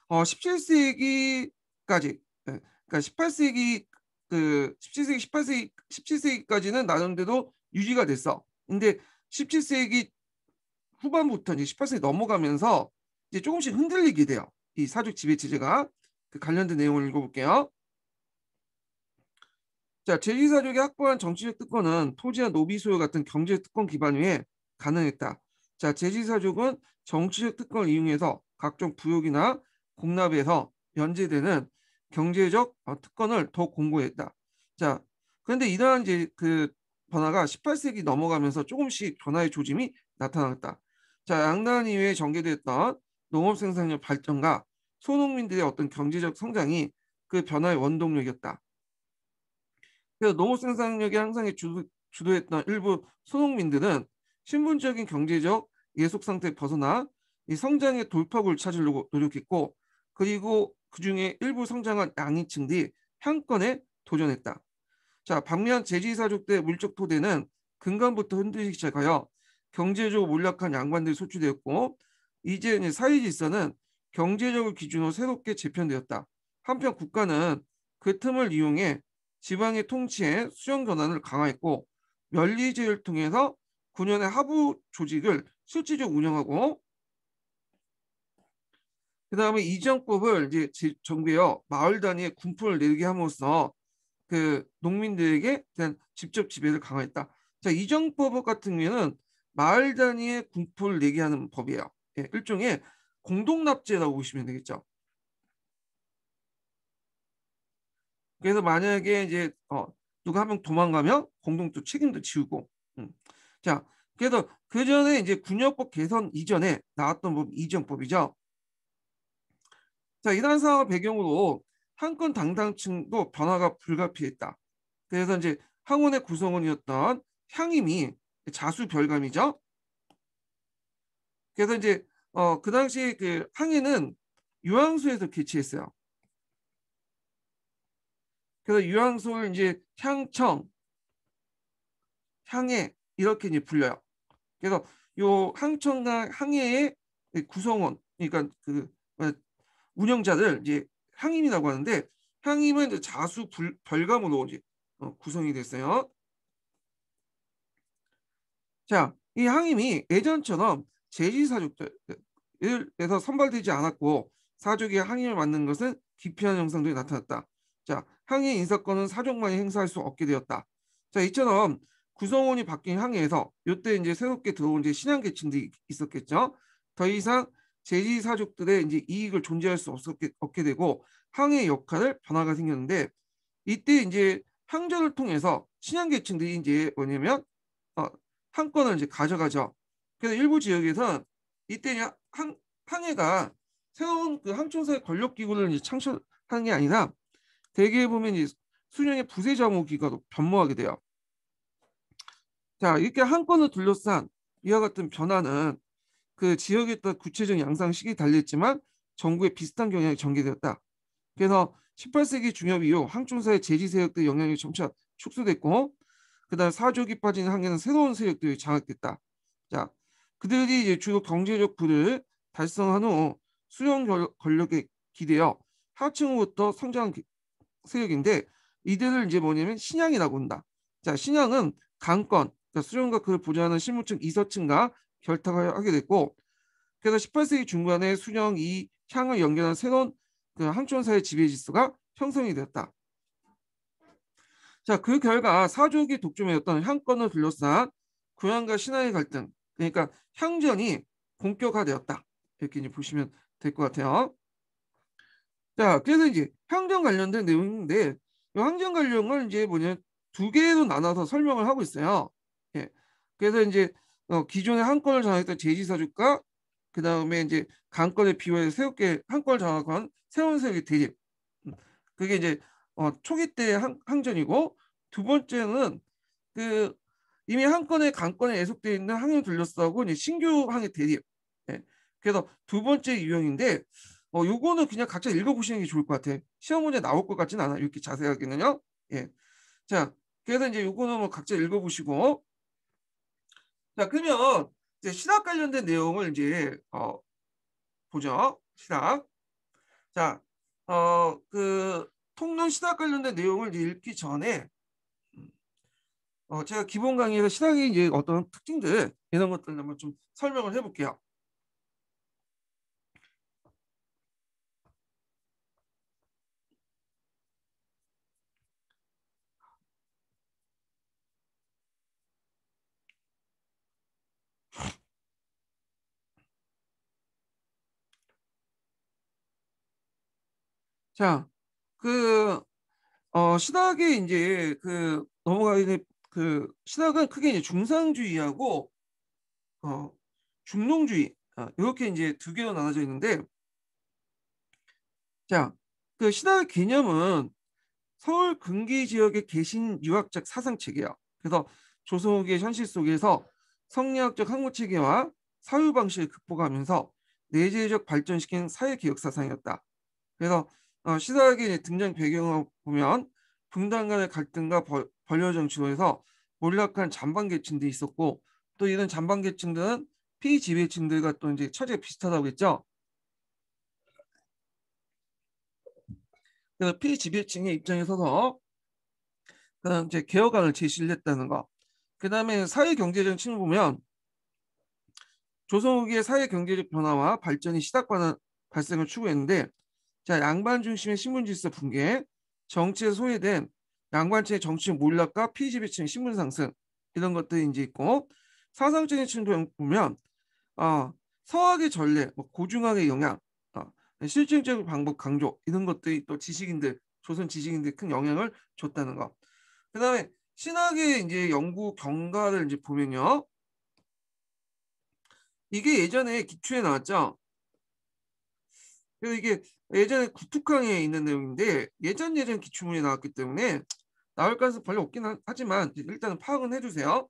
어 17세기까지 예, 그러니까 18세기 그 17세기 18세기 17세기까지는 나름대로 유지가 됐어. 근데 17세기 후반부터 이제 18세기 넘어가면서 이제 조금씩 흔들리게 돼요. 이 사족 지배 체제가 그 관련된 내용을 읽어볼게요. 자, 제2사족이 확보한 정치적 특권은 토지와 노비 소유 같은 경제적 특권 기반 위에 가능했다. 자, 제2사족은 정치적 특권을 이용해서 각종 부역이나 공납에서 면제되는 경제적 어, 특권을 더 공고했다. 자, 그런데 이러한 이제 그 변화가 18세기 넘어가면서 조금씩 변화의 조짐이 나타났다. 자, 양단 이후에 전개됐던 농업 생산력 발전과 소농민들의 어떤 경제적 성장이 그 변화의 원동력이었다. 그래서 농업 생산력이 항상 주도, 주도했던 일부 소농민들은 신분적인 경제적 예속 상태에 벗어나 이 성장의 돌파구를 찾으려고 노력했고 그리고 그중에 일부 성장한 양인층들이 향권에 도전했다. 자 반면 제지사족대 물적 토대는 근간부터 흔들리기 시작하여 경제적으로 몰락한 양반들이 소출되었고 이제 사회 질서는 경제적을 기준으로 새롭게 재편되었다. 한편 국가는 그 틈을 이용해 지방의 통치에 수용 전환을 강화했고 면리제를 통해서 9년의 하부 조직을 실질적 운영하고 그 다음에 이전법을 이제 정부에요 마을 단위의 군포를 내리게 함으로써 그 농민들에게 대한 직접 지배를 강화했다. 자 이전법 같은 경우에는 마을 단위의 군포를 내게 하는 법이에요. 예, 일종의 공동납제라고 보시면 되겠죠. 그래서 만약에 이제 어, 누가 한 명 도망가면 공동체 책임도 지우고. 음. 자, 그래서 그 전에 이제 군역법 개선 이전에 나왔던 법 이전법이죠. 자, 이러한 상황 배경으로 한 건 당당층도 변화가 불가피했다. 그래서 이제 항원의 구성원이었던 향임이 자수 별감이죠. 그래서 이제 어, 그 당시 그 항해는 요양소에서 개최했어요. 그래서 유황소를 이제 향청, 향해 이렇게 이제 불려요. 그래서 요 항청과 항해의 구성원, 그러니까 그 운영자들 이제 항임이라고 하는데 항임은 이제 자수 불, 별감으로 이제 어, 구성이 됐어요. 자, 이 항임이 예전처럼 제지사족들에서 선발되지 않았고 사족이 항임을 맡는 것은 기피한 형상들이 나타났다. 자, 항해 인사권은 사정만이 행사할 수 없게 되었다. 자 이처럼 구성원이 바뀐 항해에서 이때 이제 새롭게 들어온 이제 신양 계층들이 있었겠죠. 더 이상 제지 사족들의 이제 이익을 존재할 수 없게 없게 되고 항해의 역할을 변화가 생겼는데 이때 이제 항전을 통해서 신양 계층들이 이제 뭐냐면 어, 항권을 이제 가져가죠. 그래서 일부 지역에서는 이때 항 항해가 새로운 그항천사의 권력 기구를 이제 창출한게 아니라 대개 보면 이 수년의 부세 자무기가 도 변모하게 돼요. 자, 이렇게 한 건을 둘러싼 이와 같은 변화는 그 지역에 따라 구체적 인 양상식이 달렸지만 전국에 비슷한 경향이 전개되었다. 그래서 18세기 중엽 이후 항충사의 제지 세력들의 영향이 점차 축소됐고 그다음 사족이 빠진 한계는 새로운 세력들이 장악됐다. 자, 그들이 이제 주로 경제적 부를 달성한 후 수용 권력에 기대어 하층으로부터 성장 한 세력인데 이들을 이제 뭐냐면 신양이라고 한다. 자 신양은 강권 그러니까 수령과 그를 보좌하는 신무층 이서층과 결탁을 하게 됐고 그래서 18세기 중반에 수령 이 향을 연결한 새로운 그 항촌사의 지배 지수가 형성이 되었다. 자, 그 결과 사족이 독점해왔던 향권을 둘러싼 고양과신앙의 갈등, 그러니까 향전이 본격화되었다. 이렇게 이제 보시면 될 것 같아요. 자, 그래서 이제 항정 관련된 내용인데 이 항정 관련을 이제 뭐냐 두 개로 나눠서 설명을 하고 있어요. 예. 그래서 이제 어, 기존의 한 건을 정악했던 제지사주가 그 다음에 이제 강권의 비호에 새롭게 한 건을 장악한 새로운세력의 대립. 그게 이제 어, 초기 때 항, 항전이고 두 번째는 그 이미 한 건의 강권에 예속되어 있는 항해 둘러싸고 이제 신규 항해 대립. 예. 그래서 두 번째 유형인데 어, 요거는 그냥 각자 읽어보시는 게 좋을 것 같아. 시험 문제 나올 것 같진 않아. 이렇게 자세하게는요. 예. 자, 그래서 이제 요거는 뭐 각자 읽어보시고. 자, 그러면 이제 시락 관련된 내용을 이제, 어, 보죠. 시락. 자, 어, 그, 통론 시락 관련된 내용을 읽기 전에, 음, 어, 제가 기본 강의에서 시락의 이제 어떤 특징들, 이런 것들을 한번 좀 설명을 해볼게요. 자, 그, 어, 신학의 이제 그 넘어가는 그 신학은 크게 이제 중상주의하고 어, 중농주의 어, 아, 이렇게 이제 두 개로 나눠져 있는데 자, 그 신학의 개념은 서울 근기 지역의개신 유학적 사상 체계야. 그래서 조선후기의 현실 속에서 성리학적 항구 체계와 사유 방식을 극복하면서 내재적 발전시킨 사회 개혁 사상이었다. 그래서 어, 시사학의 등장 배경을 보면 분단 간의 갈등과 벌, 려 정치로 해서 몰락한 잔반계층도 있었고 또 이런 잔반계층들은 피지배층들과 또 이제 처지가 비슷하다고 했죠. 그래서 피지배층의 입장에 서서 그런 이제 개혁안을 제시를 했다는 거. 그 다음에 사회경제적인 측면 보면 조선후기의 사회경제적 변화와 발전이 시작과는 발생을 추구했는데 자 양반 중심의 신분질서 붕괴, 정치에 소외된 양반층의 정치적 몰락과 피지배층의 신분 상승 이런 것들이 이제 있고 사상적인 층도 보면 어, 서학의 전례, 뭐 고중학의 영향, 어, 실증적인 방법 강조 이런 것들이 또 지식인들 조선 지식인들 큰 영향을 줬다는 것 그다음에 신학의 이제 연구 경과를 이제 보면요. 이게 예전에 기초에 나왔죠. 그래서 이게 예전에 구툭강에 있는 내용인데 예전 예전 기출문이 나왔기 때문에 나올 가능성 별로 없긴 하지만 일단은 파악은 해주세요.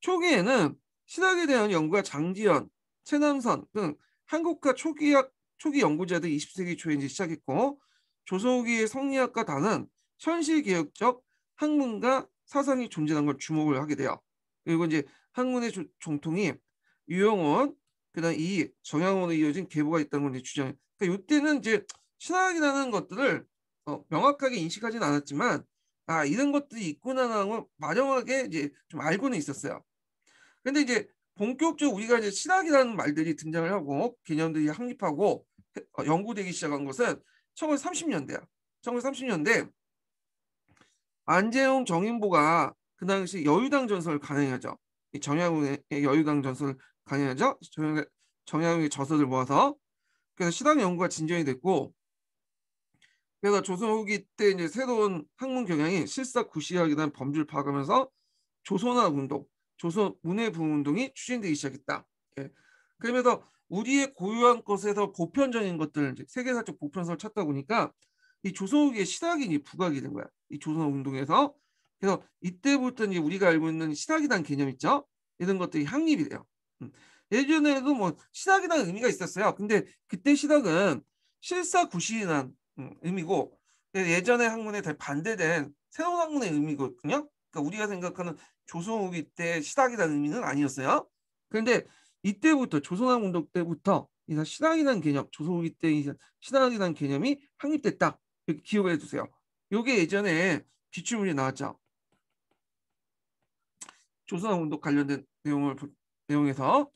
초기에는 신학에 대한 연구가 장지연, 최남선 등 한국과 초기학 초기 연구자들 20세기 초에 이제 시작했고 조소기의 성리학과 다은 현실개혁적 학문과 사상이 존재한 걸 주목을 하게 돼요. 그리고 이제 학문의 조, 종통이 유영원, 그다음 이 정향으로 이어진 계보가 있다는 걸 주장. 그러니까 이때는 이제 신학이라는 것들을 어, 명확하게 인식하진 않았지만 아 이런 것들이 있구나라는 걸 마령하게 이제 좀 알고는 있었어요. 근데 이제 본격적으로 우리가 이제 신학이라는 말들이 등장을 하고 개념들이 확립하고 어, 연구되기 시작한 것은 1930년대야. 1930년대 안재홍 정인보가 그 당시 여유당 전설을 강행하죠 정약운의 여유당 전설을 강연하죠. 정약의 저서를 모아서 그래서 시당 연구가 진전이 됐고 그래서 조선 후기 때 이제 새로운 학문 경향이 실사 구시하기 라한 범주를 파악하면서 조선화 운동, 조선 문예 부흥 운동이 추진되기 시작했다. 예. 그러면서 우리의 고유한 것에서 보편적인 것들, 이제 세계사적 보편성을 찾다 보니까 이 조선 후기의 시학이 부각이 된 거야. 이 조선 운동에서 그래서 이때부터 이제 우리가 알고 있는 시학이란 개념 있죠. 이런 것들이 확립이 돼요. 예전에도 음. 뭐 신학이라는 의미가 있었어요. 근데 그때 신학은 실사 구시라는 음, 의미고 예, 예전의 학문에 반대된 새로운 학문의 의미거든요. 그러니까 우리가 생각하는 조선후기 때 신학이라는 의미는 아니었어요. 그런데 이때부터 조선왕 운동 때부터 이사 신학이라는 개념, 조선후기 때 신학이라는 개념이 확립됐다. 이렇게 기억해 주세요. 요게 예전에 기출문제 나왔죠. 조선왕 운동 관련된 내용을 볼, 내용에서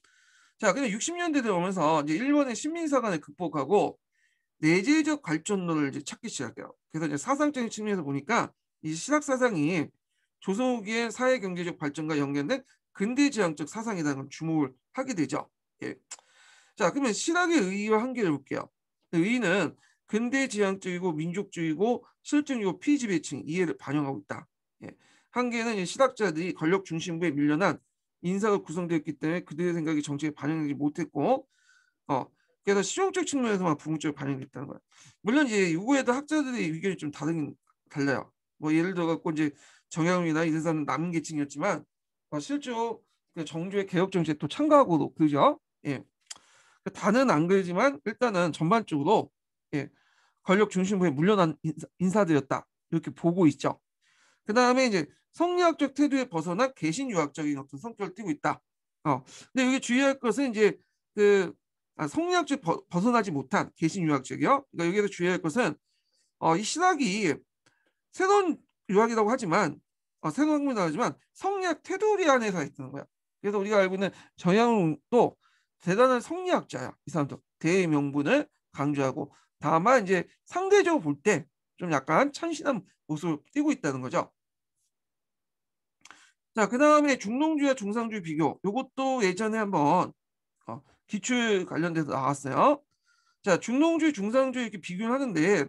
자, 근데 60년대 들어오면서 이제 일본의 식민사관을 극복하고 내재적 발전론을 이제 찾기 시작해요. 그래서 이제 사상적인 측면에서 보니까 이시학 사상이 조선후기의 사회 경제적 발전과 연결된 근대지향적 사상이라는 걸 주목을 하게 되죠. 예. 자, 그러면 신학의 의의와 한계를 볼게요. 의의는 근대지향적이고 민족주의고 실증이고 피지배층 이해를 반영하고 있다. 예. 한계는 신학자들이 권력 중심부에 밀려난 인사가 구성되었기 때문에 그들의 생각이 정책에 반영되지 못했고 어, 그래서 실용적 측면에서만 부분적으로 반영됐다는 거예요. 물론 이제 요거에도 학자들의 의견이 좀 다른 달라요. 뭐 예를 들어 갖고 이제 정영이나 이런 사람은 남은 계층이었지만 어, 실제로 그 정조의 개혁 정책에 또 참가하고도 그죠? 예. 그 다는 안 그러지만 일단은 전반적으로 예. 권력 중심부에 물려난 인사, 인사들었다 이렇게 보고 있죠. 그 다음에 이제 성리학적 태도에 벗어나 개신 유학적인 어떤 성격을 띠고 있다. 어, 근데 여기 주의할 것은 이제 그 아, 성리학적 벗어나지 못한 개신 유학적이요. 그러니까 여기서 에 주의할 것은 어, 이 신학이 새로운 유학이라고 하지만 어, 새로운 학문이라고 하지만 성리학 테두리 안에서 있다는 거야. 그래서 우리가 알고 있는 정양도 대단한 성리학자야. 이 사람도 대명분을 강조하고 다만 이제 상대적으로 볼 때 좀 약간 참신한 모습을 띠고 있다는 거죠. 자, 그 다음에 중농주와 중상주 비교. 요것도 예전에 한번 어, 기출 관련돼서 나왔어요. 자, 중농주, 중상주 이렇게 비교를 하는데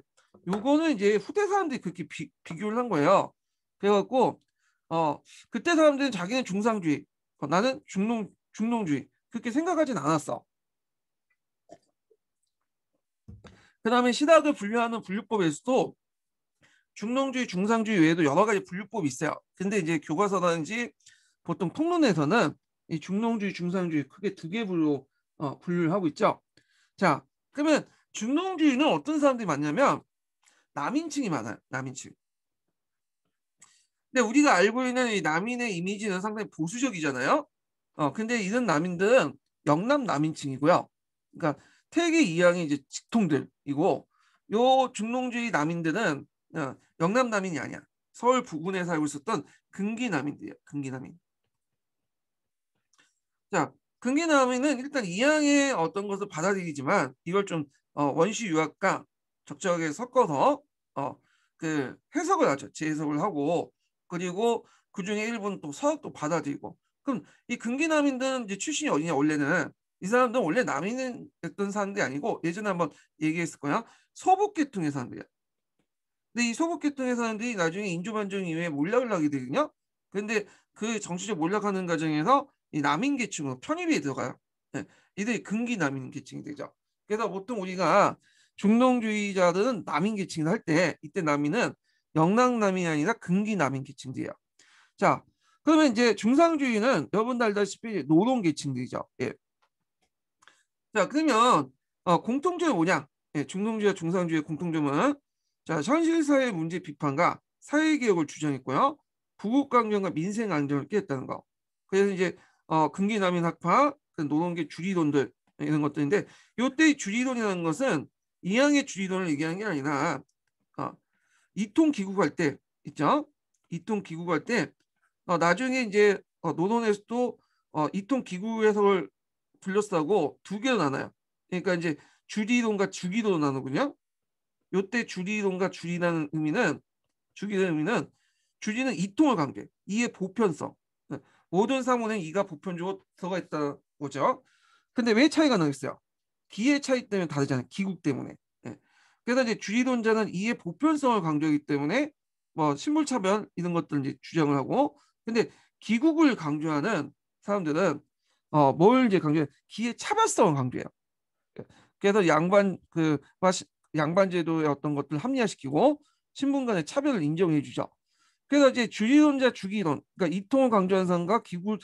요거는 이제 후대 사람들이 그렇게 비, 비교를 한 거예요. 그래갖고 어 그때 사람들은 자기는 중상주의, 어, 나는 중농 중농주의 그렇게 생각하진 않았어. 그다음에 시닥을 분류하는 분류법에서도 중농주의, 중상주의 외에도 여러 가지 분류법이 있어요. 근데 이제 교과서라든지 보통 통론에서는 이 중농주의, 중상주의 크게 두개 분류 어, 분류를 하고 있죠. 자, 그러면 중농주의는 어떤 사람들이 많냐면 남인층이 많아요. 남인층. 근데 우리가 알고 있는 이 남인의 이미지는 상당히 보수적이잖아요. 어, 근데 이런 남인들은 영남 남인층이고요. 그러니까 태계 이양이 이제 직통들이고 요 중농주의 남인들은 어, 영남 남인이 아니야. 서울 부근에 살고 있었던 금기남인데요금기남인 자, 금기남인은 일단 이양의 어떤 것을 받아들이지만 이걸 좀 어, 원시 유학과 적절하게 섞어서 어, 그 해석을 하죠. 재해석을 하고 그리고 그 중에 일부는 또 서학도 받아들이고 그럼 이금기남인들은 이제 출신이 어디냐 원래는 이 사람들은 원래 남인이었던 사람들이 아니고 예전에 한번 얘기했을 거야 서북계통의 사람들이야 근데 이 소극계통의 사람들이 나중에 인조반정 이후에 몰락을 하게 되거든요. 근데 그 정치적 몰락하는 과정에서 이 남인 계층으로 편입이 들어가요. 네. 이들이 근기 남인 계층이 되죠. 그래서 보통 우리가 중동주의자들은 남인 계층을 할 때 이때 남인은 영락 남인이 아니라 근기 남인 계층들이에요. 자, 그러면 이제 중상주의는 여러분들 알다시피 노동 계층들이죠. 예. 자, 그러면 어, 공통점이 뭐냐? 예, 중동주의와 중상주의의 공통점은 자, 현실사회 문제 비판과 사회개혁을 주장했고요. 부국강정과 민생안정을 깨했다는 거. 그래서 이제 어, 금기남인 학파, 노동계 주리론들 이런 것들인데 이때 주리론이라는 것은 이양의 주리론을 얘기하는 게 아니라 어, 이통 기구할때 있죠. 이통 기구할때 어, 나중에 이제 어, 노동에서도 어, 이통 기구 해석을 둘러싸고 두 개로 나눠요. 그러니까 이제 주리론과 주기로 으 나누군요. 요때 주이론과주이라는 의미는 주이는 의미는 줄이는 이통의 관계, 이의 보편성. 모든 사문은 이가 보편적으로 들어가 있다는 거죠. 근데 왜 차이가 나겠어요? 기의 차이 때문에 다르잖아요. 기국 때문에. 예. 그래서 이제 주의론자는 이의 보편성을 강조하기 때문에 뭐 신물차별 이런 것들을 이제 주장을 하고 근데 기국을 강조하는 사람들은 어뭘 이제 강조해 기의 차별성을 강조해요. 예. 그래서 양반 그 양반제도의 어떤 것들을 합리화시키고 신분 간의 차별을 인정해 주죠. 그래서 이제 주의론자 주기론, 그러니까 이통을 강조한 사과 기구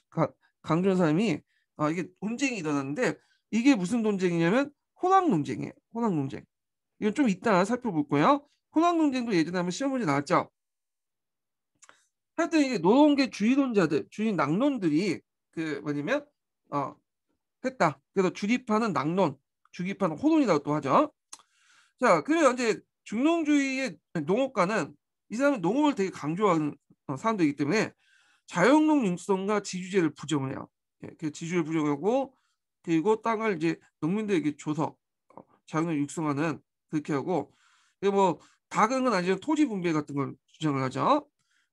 강조한 사이 아, 이게 논쟁이 일어났는데 이게 무슨 논쟁이냐면 혼합 논쟁이에요. 혼합 논쟁. 이건 좀 이따 살펴볼 거예요. 혼합 논쟁도 예전에 한번 시험 문제 나왔죠. 하여튼 이게 노동계 주의론자들, 주의 낙론들이 그 뭐냐면 어 했다. 그래서 주립하는 낙론, 주기파는 호론이라고 또 하죠. 자, 그래서 이제 중농주의의 농업가는 이 사람은 농업을 되게 강조하는 어, 사람들이기 때문에 자영농 융성과 지주제를 부정 해요. 예, 그 지주를 부정하고 그리고 땅을 이제 농민들에게 줘서 어, 자영농 육성하는 그렇게 하고 뭐다 그런 건 아니지만 토지 분배 같은 걸 주장을 하죠.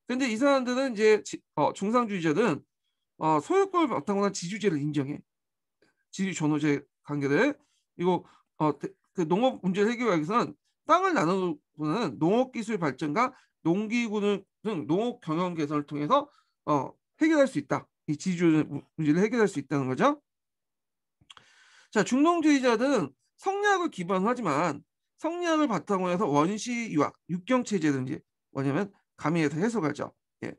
근데 이 사람들은 이제 어, 중상주의자는 어, 소유권을 바탕으로 한 지주제를 인정해. 지주 전호제 관계를 그리고 어, 그 농업 문제 해결하기에서는 땅을 나누고는 농업 기술 발전과 농기구능 등 농업 경영 개선을 통해서 어, 해결할 수 있다. 이 지주 문제를 해결할 수 있다는 거죠. 자, 중농주의자들은 성리학을 기반으로 하지만 성리학을 바탕으로 해서 원시 유학, 육경 체제든지 뭐냐면 가미해서 해석하죠. 예.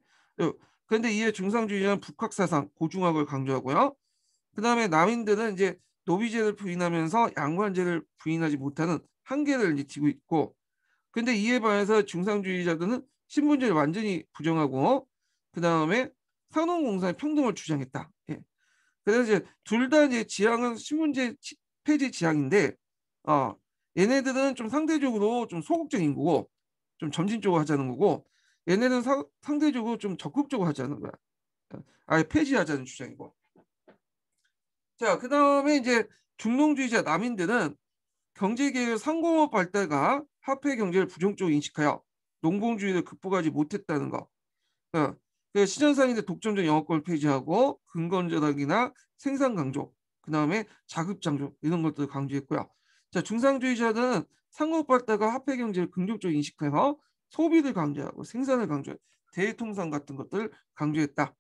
그런데 이에 중상주의자는 북학 사상, 고중학을 강조하고요. 그 다음에 남인들은 이제 노비제를 부인하면서 양관제를 부인하지 못하는 한계를 이제 지고 있고 근데 이에 반해서 중상주의자들은 신분제를 완전히 부정하고 그 다음에 상농공사의 평등을 주장했다. 예. 그래서 이제 둘 다 이제 지향은 신분제 폐지 지향인데 어, 얘네들은 좀 상대적으로 좀 소극적인 거고 좀 점진적으로 하자는 거고 얘네는 사, 상대적으로 좀 적극적으로 하자는 거야. 어, 아예 폐지하자는 주장이고 자, 그 다음에 이제 중농주의자 남인들은 경제계혁 상공업 발달과 화폐 경제를 부정적으로 인식하여 농공주의를 극복하지 못했다는 것. 어, 그러니까 시전상인데 독점적 영업권을 폐지하고 근건조락이나 생산 강조, 그 다음에 자급 장조 이런 것들을 강조했고요. 자, 중상주의자는 상업 공 발달과 화폐 경제를 긍정적으로 인식하여 소비를 강조하고 생산을 강조해 대통상 같은 것들을 강조했다.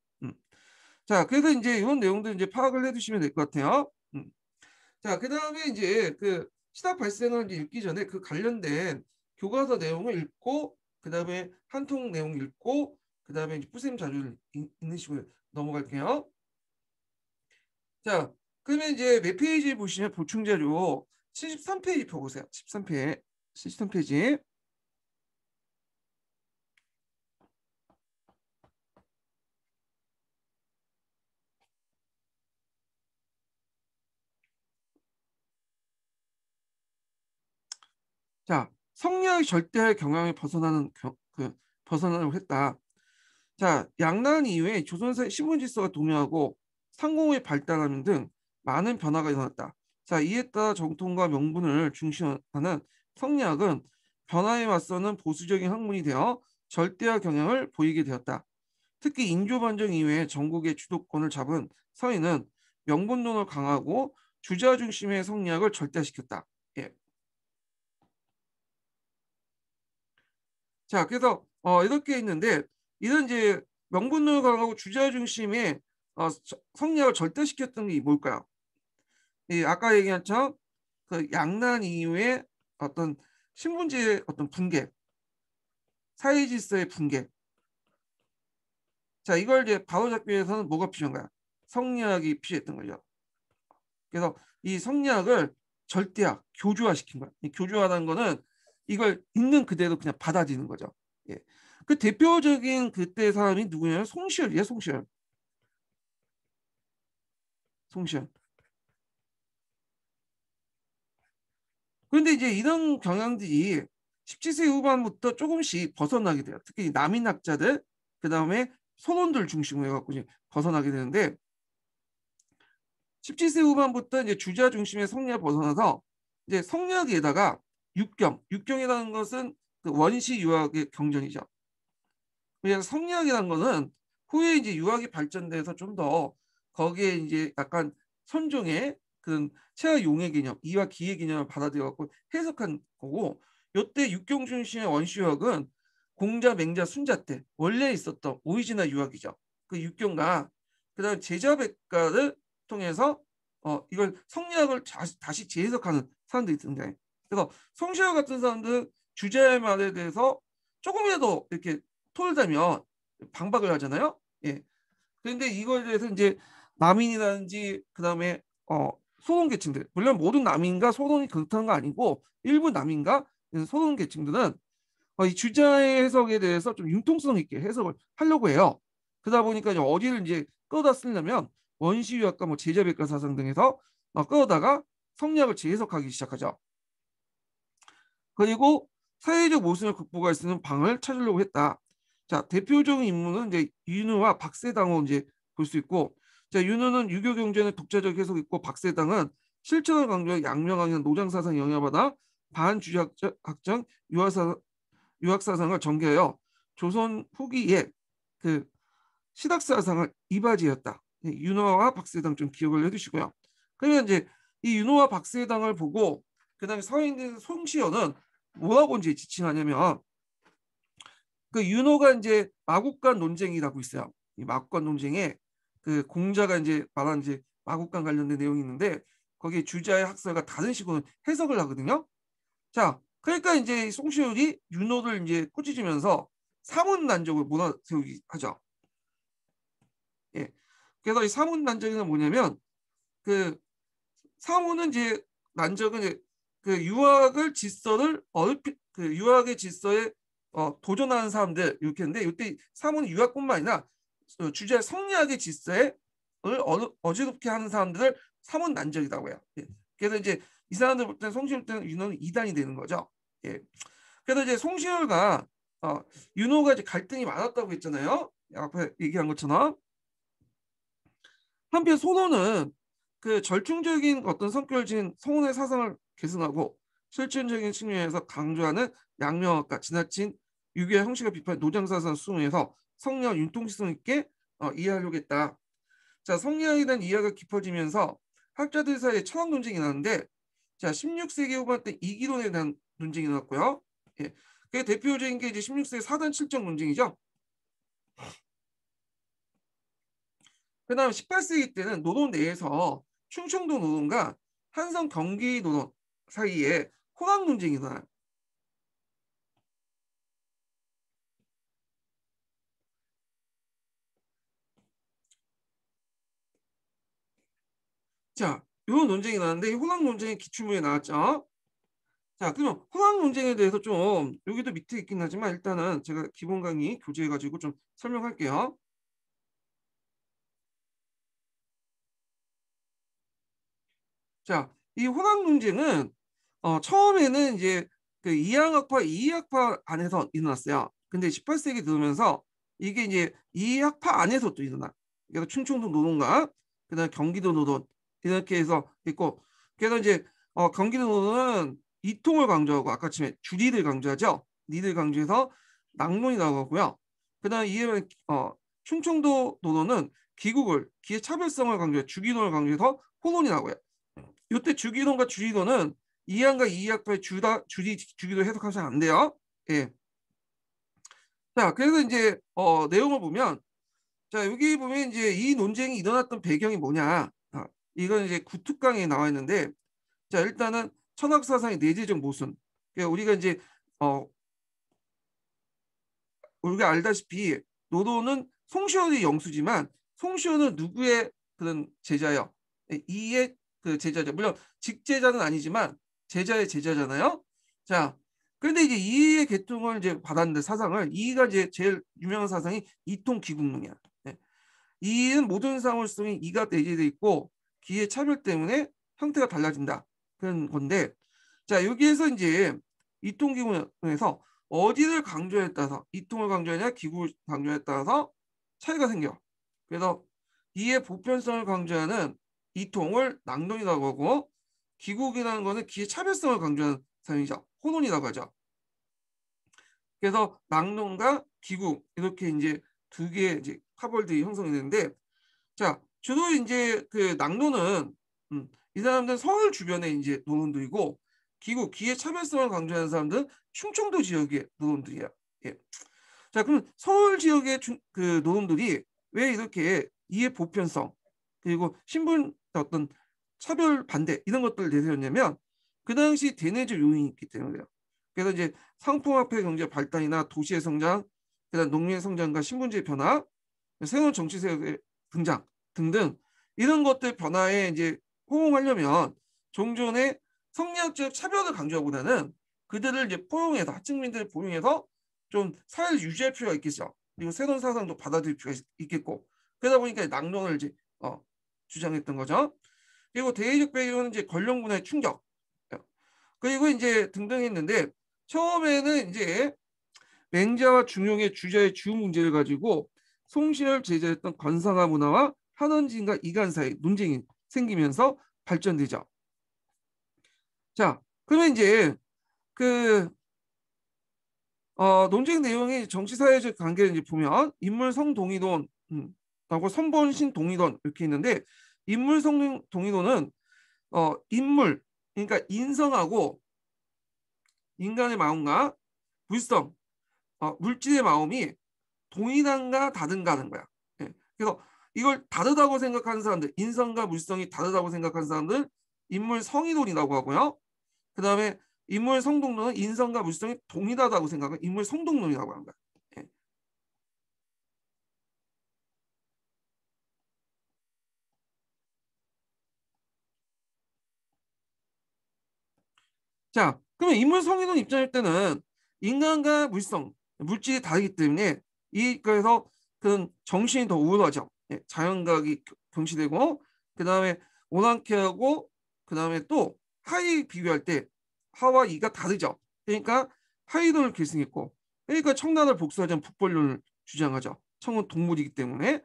자, 그래서 이제 이런 내용도 이제 파악을 해두시면 될 것 같아요. 음. 자, 그 다음에 이제 그 시답 발생을 읽기 전에 그 관련된 교과서 내용을 읽고 그 다음에 한 통 내용 읽고 그 다음에 이제 뿌셈 자료를 읽는 식으로 넘어갈게요. 자, 그러면 이제 몇 페이지 보시면 보충 자료 73페이지 보세요 13페이지, 73페이지. 자, 성녀의 절대의 경향에 벗어나는 그 벗어나려고 했다. 자, 양난 이후에 조선사 신분 질서가 동요하고 상공의 발달함 등 많은 변화가 일어났다. 자, 이에 따라 정통과 명분을 중시하는 성리학은 변화에 맞서는 보수적인 학문이 되어 절대화 경향을 보이게 되었다. 특히 인조반정 이후에 전국의 주도권을 잡은 서인은 명분론을 강하고 화 주자 중심의 성리학을 절대시켰다. 자, 그래서 어, 이렇게 있는데 이런 이제 명분론 강하고 주자 중심의 어, 성리학을 절대시켰던 게 뭘까요? 예, 아까 얘기한 처그 양난 이후에 어떤 신분제의 어떤 붕괴, 사회 질서의 붕괴. 자, 이걸 이제 바로잡기 위해서는 뭐가 필요한가요? 성리학이 필요했던 거죠. 그래서 이 성리학을 절대학, 교조화시킨 거야. 이 교조화라는 거는 이걸 있는 그대로 그냥 받아들이는 거죠. 예. 그 대표적인 그때 사람이 누구냐면 송시열이에요, 송시열. 송시열. 그런데 이제 이런 경향들이 17세 후반부터 조금씩 벗어나게 돼요. 특히 남인학자들, 그 다음에 소론들 중심으로 해갖고 이제 벗어나게 되는데 17세 후반부터 이제 주자 중심의 성리학 벗어나서 이제 성리학에다가 육경, 육경이라는 것은 그 원시 유학의 경전이죠. 그냥 성리학이라는 것은 후에 이제 유학이 발전돼서 좀 더 거기에 이제 약간 선종의 그 체와 용의 개념, 이와 기의 개념을 받아들여 갖고 해석한 거고 요때 육경 중심의 원시 유학은 공자, 맹자, 순자 때 원래 있었던 오이지나 유학이죠. 그 육경과 그다음 제자백가를 통해서 어 이걸 성리학을 다시, 재해석하는 사람들이 등장해. 그래서 그러니까 송시호 같은 사람들 주제말에 대해서 조금이라도 이렇게 토를되면 방박을 하잖아요. 예. 그런데 이거에 대해서 이제 남인이라든지 그다음에 어소동 계층들 물론 모든 남인과 소동이 그렇다는 거 아니고 일부 남인과 소동 계층들은 어, 이 주자의 해석에 대해서 좀 융통성 있게 해석을 하려고 해요. 그러다 보니까 이제 어디를 이제 끌어다 쓰려면 원시유학과 뭐 제자백과 사상 등에서 어, 끌어다가 성리학을 재해석하기 시작하죠. 그리고 사회적 모순을 극복할 수 있는 방을 찾으려고 했다. 자 대표적인 인물은 이제 윤우와 박세당을 이제 볼 수 있고 자 윤우는 유교 경전의 독자적 해석 있고 박세당은 실천을 강조해양명학이 노장 사상 영향받아 반주학장 유학사 유학 사상을 전개하여 조선 후기에 그시닥 사상을 이바지였다. 윤호와 박세당 좀 기억을 해두시고요. 그러면 이제 이 윤호와 박세당을 보고 그 다음에 서인된 송시연은 뭐하고 이제 지칭하냐면 그 윤호가 이제 마국간 논쟁이라고 있어요. 이 마국간 논쟁에 그 공자가 이제 말한 이제 마국간 관련된 내용이 있는데 거기에 주자의 학설과 다른 식으로 해석을 하거든요. 자, 그러니까 이제 송시율이 윤호를 이제 꾸짖으면서 사문난적을 몰아세우기 하죠. 예. 그래서 이 사문난적이는 뭐냐면 그 사문은 이제 난적은 이제 그 유학을 질서를 얼핏 그 유학의 질서에 어, 도전하는 사람들 이렇게 했는데 이때 사문 유학뿐만 아니라 어, 주제 성리학의 질서를 에 어지럽게 하는 사람들을 사문 난적이라고 해요. 예. 그래서 이제 이 사람들 볼 때는 송시열 때는 윤호는 이단이 되는 거죠. 예. 그래서 이제 송시열과 어, 윤호가 이제 갈등이 많았다고 했잖아요. 앞에 얘기한 것처럼 한편 손호는 그 절충적인 어떤 성격을 지닌 성혼의 사상을 계승하고 실천적인 측면에서 강조하는 양명학과 지나친 유교의 형식을 비판 노장사상 수능에서 성리와 융통성 있게 어, 이해하려고했다 자, 성리학에 대한 이해가 깊어지면서 학자들 사이에 천황 논쟁이 나는데 자, 16세기 후반 때 이기론에 대한 논쟁이 나왔고요. 예. 그 대표적인 게 이제 16세기 사단 칠정 논쟁이죠. 그다음 18세기 때는 노동 내에서 충청도 노동과 한성 경기 노동 사이에 호남 논쟁이 일어납니다. 자, 요 논쟁이 나는데 호남 논쟁의 기출문에 나왔죠. 자, 그러면 호남 논쟁에 대해서 좀 여기도 밑에 있긴 하지만 일단은 제가 기본 강의 교재해 가지고 좀 설명할게요. 자, 이 호남 논쟁은 어, 처음에는 이제 그 이항학파, 이학파 안에서 일어났어요. 근데 18세기 들으면서 이게 이제 이학파 안에서 또 일어나. 그래서 충청도 노동과 그다음 경기도 노동 이렇게 해서 있고 그래서 이제 어, 경기도 노동은 이통을 강조하고 아까 처음에 주리를 강조하죠. 니들 강조해서 낙론이 나오고요. 그다음 이해는 어, 충청도 노동은귀국을 기의 차별성을 강조해 주기론을 강조해서 호론이 나고요. 이때 주기론과 주리론은 이항과이약부의 주다 주지 주기도 해석하시면 안 돼요. 예. 자, 그래서 이제 어 내용을 보면 자, 여기 보면 이제 이 논쟁이 일어났던 배경이 뭐냐? 아, 이건 이제 구특강에 나와 있는데 자, 일단은 천학 사상의 내재적 모순. 그러니까 우리가 이제 어 우리가 알다시피 노도는 송시원의 영수지만 송시원은 누구의 그런 제자요? 이의 그 제자죠. 물론 직제자는 아니지만 제자의 제자잖아요. 자, 그런데 이제 이의 개통을 이제 받았는데 사상을 이가 이제 제일 유명한 사상이 이통 기국론이야. 네. 이는 모든 사물 성이 이가 대제돼 있고 기의 차별 때문에 형태가 달라진다 그런 건데 자 여기에서 이제 이통 기국론에서 어디를 강조에 따라서 이통을 강조하냐 기구를 강조에 따라서 차이가 생겨. 그래서 이의 보편성을 강조하는 이통을 낭동이라고 하고 기국이라는 거는 기의 차별성을 강조하는 사용이자 혼원이라고 하죠. 그래서 낙농과 기국 이렇게 이제 두 개의 이제 카벌들이 형성이 되는데 자 주로 이제 그 낙농은 음, 이 사람들은 서울 주변에 이제 노론들이고 기국 기의 차별성을 강조하는 사람들은 충청도 지역의 노론들이야. 예. 자 그럼 서울 지역의 중, 그 노론들이 왜 이렇게 이해 보편성 그리고 신분 어떤 차별 반대 이런 것들을 내세웠냐면 그 당시 대내적 요인이 있기 때문에요. 그래서 이제 상품화폐 경제 발달이나 도시의 성장, 그다음 농민의 성장과 신분제 변화, 새로운 정치 세력의 등장 등등 이런 것들 변화에 이제 호응하려면 종전의 성리학적 차별을 강조하고나는 그들을 이제 포용해서 하층민들을 포용해서 좀 사회를 유지할 필요가 있겠죠. 그리고 새로운 사상도 받아들일 필요가 있겠고 그러다 보니까 낙농을 이제 어, 주장했던 거죠. 그리고 대의적 배경은 이제 권력 문화의 충격. 그리고 이제 등등 했는데 처음에는 이제 맹자와 중용의 주자의 주 문제를 가지고 송신을 제재했던 건상화 문화와 한원진과 이간 사이 논쟁이 생기면서 발전되죠. 자, 그러면 이제 그 어, 논쟁 내용이 정치사회적 관계를 이제 보면 인물 성동의론라고 선본신 동의론 이렇게 있는데 인물 성능 동의도는 어, 인물 그러니까 인성하고 인간의 마음과 물성 어, 물질의 마음이 동일한가 다른가는 거야. 예. 그래서 이걸 다르다고 생각하는 사람들, 인성과 물성이 다르다고 생각하는 사람들 인물 성의론이라고 하고요. 그 다음에 인물 성동론은 인성과 물성이 동일하다고 생각하는 인물 성동론이라고 합니다. 자, 그러면 인물 성인은 입장일 때는 인간과 물성, 물질이 다르기 때문에 이 그래서 그 정신이 더 우울하죠. 예, 자연각이 경시되고 그 다음에 오랑케 하고 그 다음에 또 하이 비교할 때 하와 이가 다르죠. 그러니까 하이론을 계승했고 그러니까 청나라를복수하자는 북벌론을 주장하죠. 청은 동물이기 때문에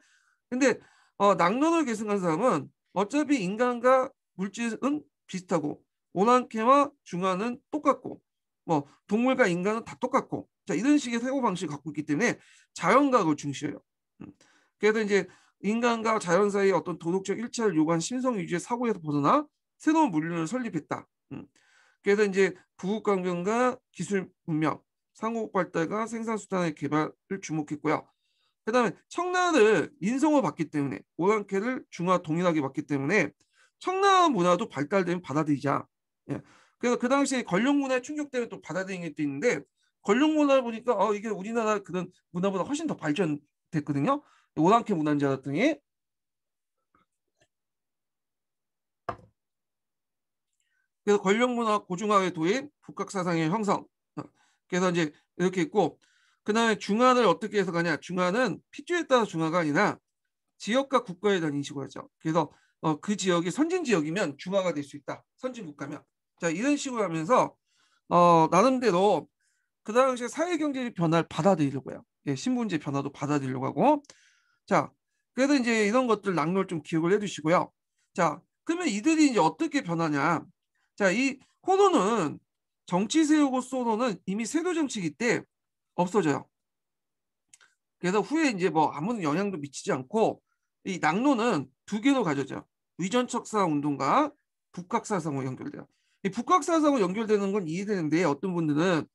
근데 어, 낙론을 계승한 사람은 어차피 인간과 물질은 비슷하고 오랑캐와 중화는 똑같고 뭐 동물과 인간은 다 똑같고 자 이런 식의 세고 방식을 갖고 있기 때문에 자연과학을 중시해요. 음. 그래서 이제 인간과 자연 사이의 어떤 도덕적 일치를 요구한 신성 위주의 사고에서 벗어나 새로운 물류를 설립했다. 음. 그래서 이제 부국 강경과 기술 문명, 상호국 발달과 생산 수단의 개발을 주목했고요. 그다음에 청나를 인성으로 봤기 때문에 오랑캐를 중화 동일하게 봤기 때문에 청나라 문화도 발달되면 받아들이자 예. 그래서 그 당시에 권력 문화의 충격 때문에 또 받아들인 게또 있는데 권력 문화를 보니까 어, 이게 우리나라 그런 문화보다 훨씬 더 발전됐거든요. 오랑캐 문화인 줄 알았더니 그래서 권력 문화 고중화의 도입, 북각 사상의 형성. 어, 그래서 이제 이렇게 있고 그다음에 중화를 어떻게 해서 가냐? 중화는 핏요에 따라 중화가 아니라 지역과 국가에 대한 인식을 하죠. 그래서 어, 그 지역이 선진 지역이면 중화가 될 수 있다. 선진 국가면. 자 이런 식으로 하면서 어, 나름대로 그 당시에 사회 경제의 변화를 받아들이려고 해요. 예, 신분제 변화도 받아들이려고 하고 자 그래서 이제 이런 것들 낙로를 좀 기억을 해주시고요자 그러면 이들이 이제 어떻게 변하냐? 자이 코너는 정치 세우고 소노는 이미 세도 정치기 때 없어져요. 그래서 후에 이제 뭐 아무런 영향도 미치지 않고 이 낙로는 두 개로 가져져요. 위전척사 운동과 북학사상으로 연결돼요. 이 북극사상하고 연결되는 건 이해되는데 어떤 분들은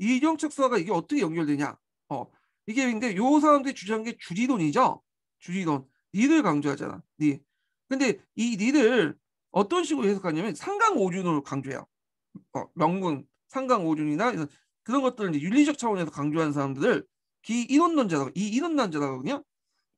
요이정척 수화가 이게 어떻게 연결되냐? 어 이게 근데 요 사람들이 주장한 게 주지론이죠. 주지론 니를 강조하잖아. 니. 근데 이 니를 어떤 식으로 해석하냐면 상강오륜으로 강조해요. 어, 명분 상강오륜이나 이런 그런 것들을 윤리적 차원에서 강조하는 사람들을 기인원론자라고 이 인원론자라거든요.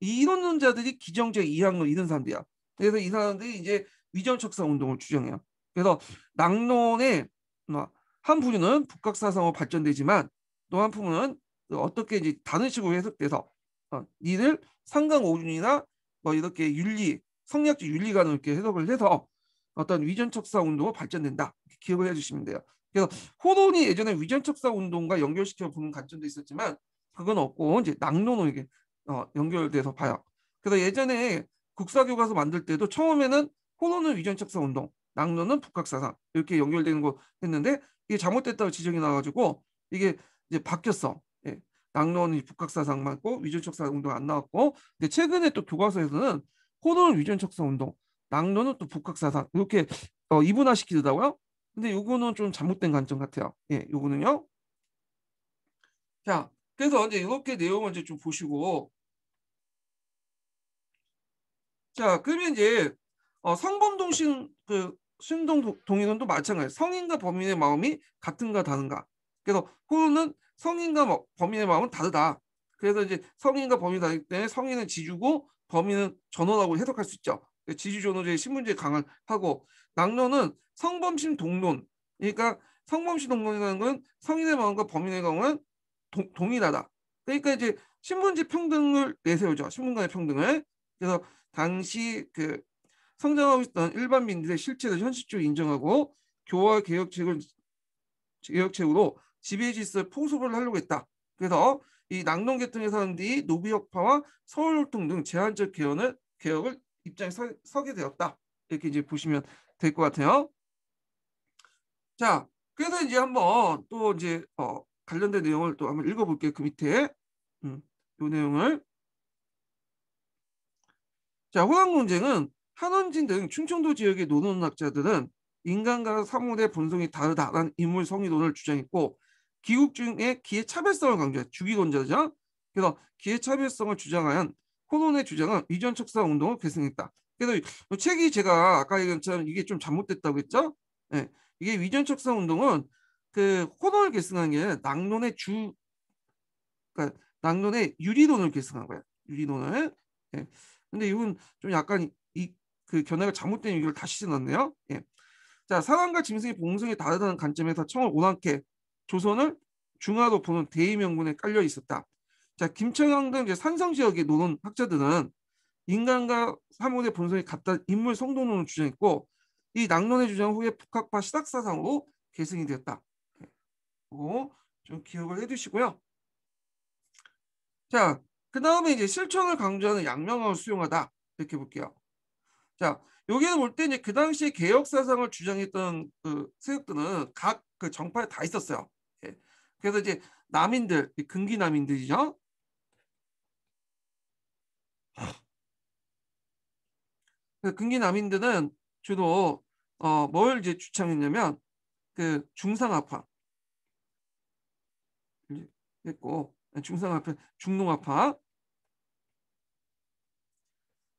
이 인원론자들이 기정적 이항론이은 사람들이야. 그래서 이 사람들이 이제 위정척사 운동을 주장해요. 그래서 낙론의 뭐 한 부류는 북극사상으로 발전되지만 또한품은 어떻게 이제 다른 식으로 해석돼서 어, 니들 상강오준이나 뭐 이렇게 윤리 성략적 윤리관을 이렇게 해석을 해서 어떤 위전척사 운동으로 발전된다 기억을 해주시면 돼요. 그래서 호론이 예전에 위전척사 운동과 연결시켜 보는 관점도 있었지만 그건 없고 이제 낙론으로 이게 어, 연결돼서 봐요. 그래서 예전에 국사교과서 만들 때도 처음에는 호론은 위전척사 운동, 낙로는 북학사상 이렇게 연결되는 거 했는데 이게 잘못됐다고 지적이 나가지고 이게 이제 바뀌었어. 예. 낙로는 북학사상 맞고 위존척사 운동 안 나왔고 근데 최근에 또 교과서에서는 코너는 위존척사 운동, 낙로는또 북학사상 이렇게 어, 이분화 시키더라고요. 근데 이거는좀 잘못된 관점 같아요. 예, 요거는요. 자, 그래서 이제 이렇게 내용을 이제 좀 보시고 자, 그러면 이제 어, 성범동신 그 순동 동의론도 마찬가지. 예요 성인과 범인의 마음이 같은가 다른가. 그래서 호르는 성인과 뭐, 범인의 마음은 다르다. 그래서 이제 성인과 범인이 다르기 때문에 성인은 지주고 범인은 전원라고 해석할 수 있죠. 지주 전원제의 신문제 강화하고 낙론은 성범신 동론. 그러니까 성범신 동론이라는 건 성인의 마음과 범인의 마음은 동, 동일하다. 그러니까 이제 신분제 평등을 내세우죠. 신분간의 평등을. 그래서 당시 그 성장하고 있던 일반 민들의 실체를 현실적으로 인정하고 교화 개혁책을 개혁책으로 지배 질서에 포섭을 하려고 했다. 그래서 이 낙농 계통에 사람들이 노비혁파와 서울혈통 등 제한적 개헌을 개혁을 입장에 서, 서게 되었다. 이렇게 이제 보시면 될 것 같아요. 자, 그래서 이제 한번 또 이제 어, 관련된 내용을 또 한번 읽어볼게요. 그 밑에 음, 이 내용을 자 호남 논쟁은 한원진 등 충청도 지역의 노동학자들은 인간과 사물의 본성이 다르다라는 인물 성의론을 주장했고 기국 중에 기의 차별성을 강조해 주기론자죠 그래서 기의 차별성을 주장한 코논의 주장은 이전 척사 운동을 계승했다. 그래서 책이 제가 아까 얘기한 처럼 이게 좀 잘못됐다고 했죠. 네. 이게 위전 척사 운동은 그 코논을 계승한 게 낙론의 주 그러니까 낙론의 유리론을 계승한 거예요 유리론을. 네. 근데 이건 좀 약간 그 견해가 잘못된 이유를 다시 지났네요. 예. 자, 상황과 짐승의 봉성이 다르다는 관점에서 청을 온화케 조선을 중화로 보는 대의명분에 깔려 있었다. 자, 김청영 등 산성 지역의 노는 학자들은 인간과 사물의 본성이 같다 인물 성도론을 주장했고 이 낙론의 주장 후에 북학파 시학 사상으로 계승이 되었다. 어, 좀 기억을 해두시고요. 자, 그 다음에 이제 실천을 강조하는 양명학을 수용하다 이렇게 볼게요. 자, 여기서 볼때 이제 그 당시에 개혁 사상을 주장했던 그 세력들은 각 그 정파에 다 있었어요. 예. 그래서 이제 남인들, 근기 남인들이죠. 그 근기 남인들은 주로 어, 뭘 이제 주창했냐면 그 중상합화 했고 중상합화, 중농합화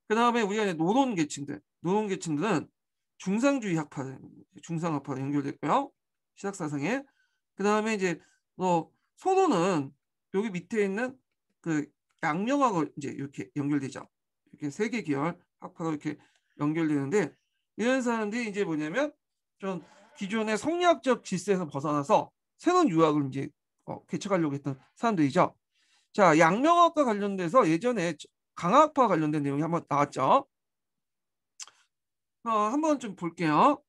그 다음에 우리가 이제 노론 계층들, 노론 계층들은 중상주의 학파, 중상학파 연결됐고요. 시작 사상에. 그 다음에 이제 어, 소론은 여기 밑에 있는 그 양명하고 이제 이렇게 연결되죠. 이렇게 세계 계열 학파로 이렇게 연결되는데 이런 사람들이 이제 뭐냐면 좀 기존의 성리학적 질서에서 벗어나서 새로운 유학을 이제 어, 개척하려고 했던 사람들이죠. 자, 양명학과 관련돼서 예전에 강압화 관련된 내용이 한번 나왔죠. 어, 한번 좀 볼게요.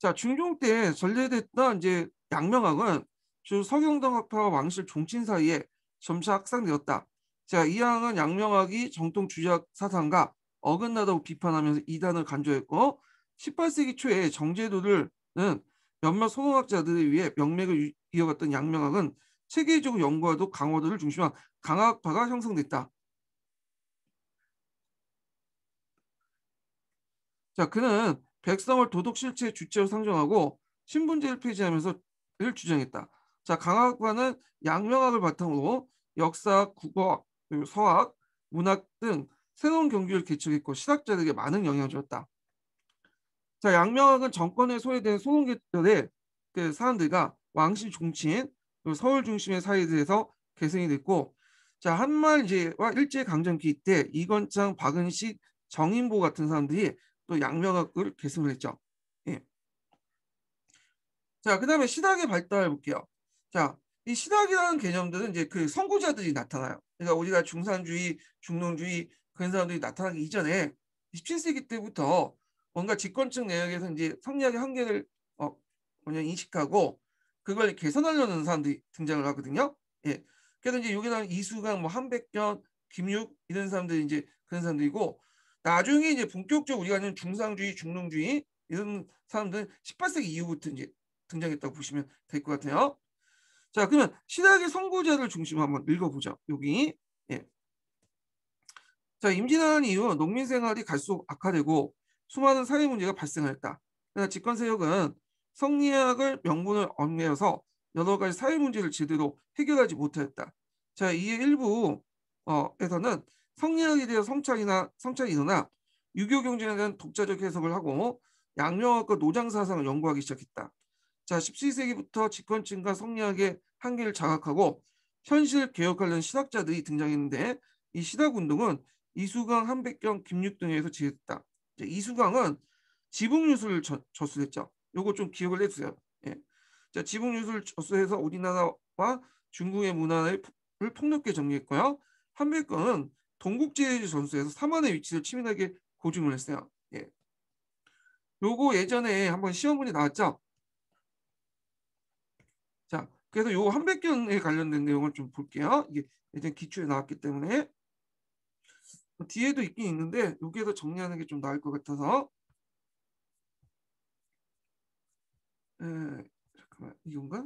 자, 중종 때 전례됐던 이제 양명학은 주 서경덕학파와 왕실 종친 사이에 점차 확산되었다. 자, 이항은 양명학이 정통 주작 사상과 어긋나다고 비판하면서 이단을 간주했고 18세기 초에 정제도를는 몇몇 소공학자들에 의해 명맥을 이어갔던 양명학은 체계적연구와도 강화도를 중심으로 강학파가 형성됐다. 자, 그는 백성을 도덕 실체의 주체로 상정하고 신분제를 폐지하면서 를 주장했다. 자, 강학파는 양명학을 바탕으로 역사, 국어, 그 서학, 문학 등 새로운 경기를 개척했고 실학자들에게 많은 영향을 주었다. 자, 양명학은 정권에 소외된 소공계열의 그 사람들과 왕실 종친, 서울 중심의 사이드에서 개선이 됐고 자 한말 이제와 일제 강점기 때 이건창, 박은식, 정인보 같은 사람들이 또 양명학을 계승을 했죠. 예. 자 그다음에 신학의 발달해 볼게요. 자이 신학이라는 개념들은 이제 그 선구자들이 나타나요. 그러니까 우리가 중산주의, 중농주의 그런 사람들이 나타나기 이전에 17세기 때부터 뭔가 집권층 내역에서 이제 성리학의 한계를 어, 뭐냐 인식하고 그걸 개선하려는 사람들이 등장을 하거든요. 예. 그래서 이제 여기 나 이수강, 뭐 한백견, 김육 이런 사람들이 이제 그런 사람들이고 나중에 이제 본격적으로 우리가 아는 중상주의, 중농주의 이런 사람들은 18세기 이후부터 이제 등장했다고 보시면 될 것 같아요. 자, 그러면 신학의 선구자를 중심으로 한번 읽어보죠 여기. 예. 자, 임진왜란 이후 농민 생활이 갈수록 악화되고 수많은 사회 문제가 발생하였다. 그러나 집권 세력은 성리학을 명분을 얽매여서 여러 가지 사회 문제를 제대로 해결하지 못하였다. 자, 이의 일부에서는 어, 성리학에 대해 성찰이나 성찰이 일어나 유교 경쟁에 대한 독자적 해석을 하고 양명학과 노장 사상을 연구하기 시작했다. 자, 17세기부터 집권층과 성리학의 한계를 자각하고 현실 개혁하려는 신학자들이 등장했는데 이 신학 운동은 이수강, 한백경, 김육 등에서 지했다. 이수강은 지붕유술을 저, 저술했죠. 요거 좀 기억을 해주세요. 예. 자, 지붕 유술 저수에서 우리나라와 중국의 문화를 폭넓게 정리했고요. 한백건은 동국제주 전수에서 3안의 위치를 치밀하게 고증을 했어요. 예. 요거 예전에 한번 시험문이 나왔죠. 자, 그래서 요 한백견에 관련된 내용을 좀 볼게요. 이게 예전 기초에 나왔기 때문에 뒤에도 있긴 있는데 여기에서 정리하는 게 좀 나을 것 같아서 에, 예, 잠깐만 이건가?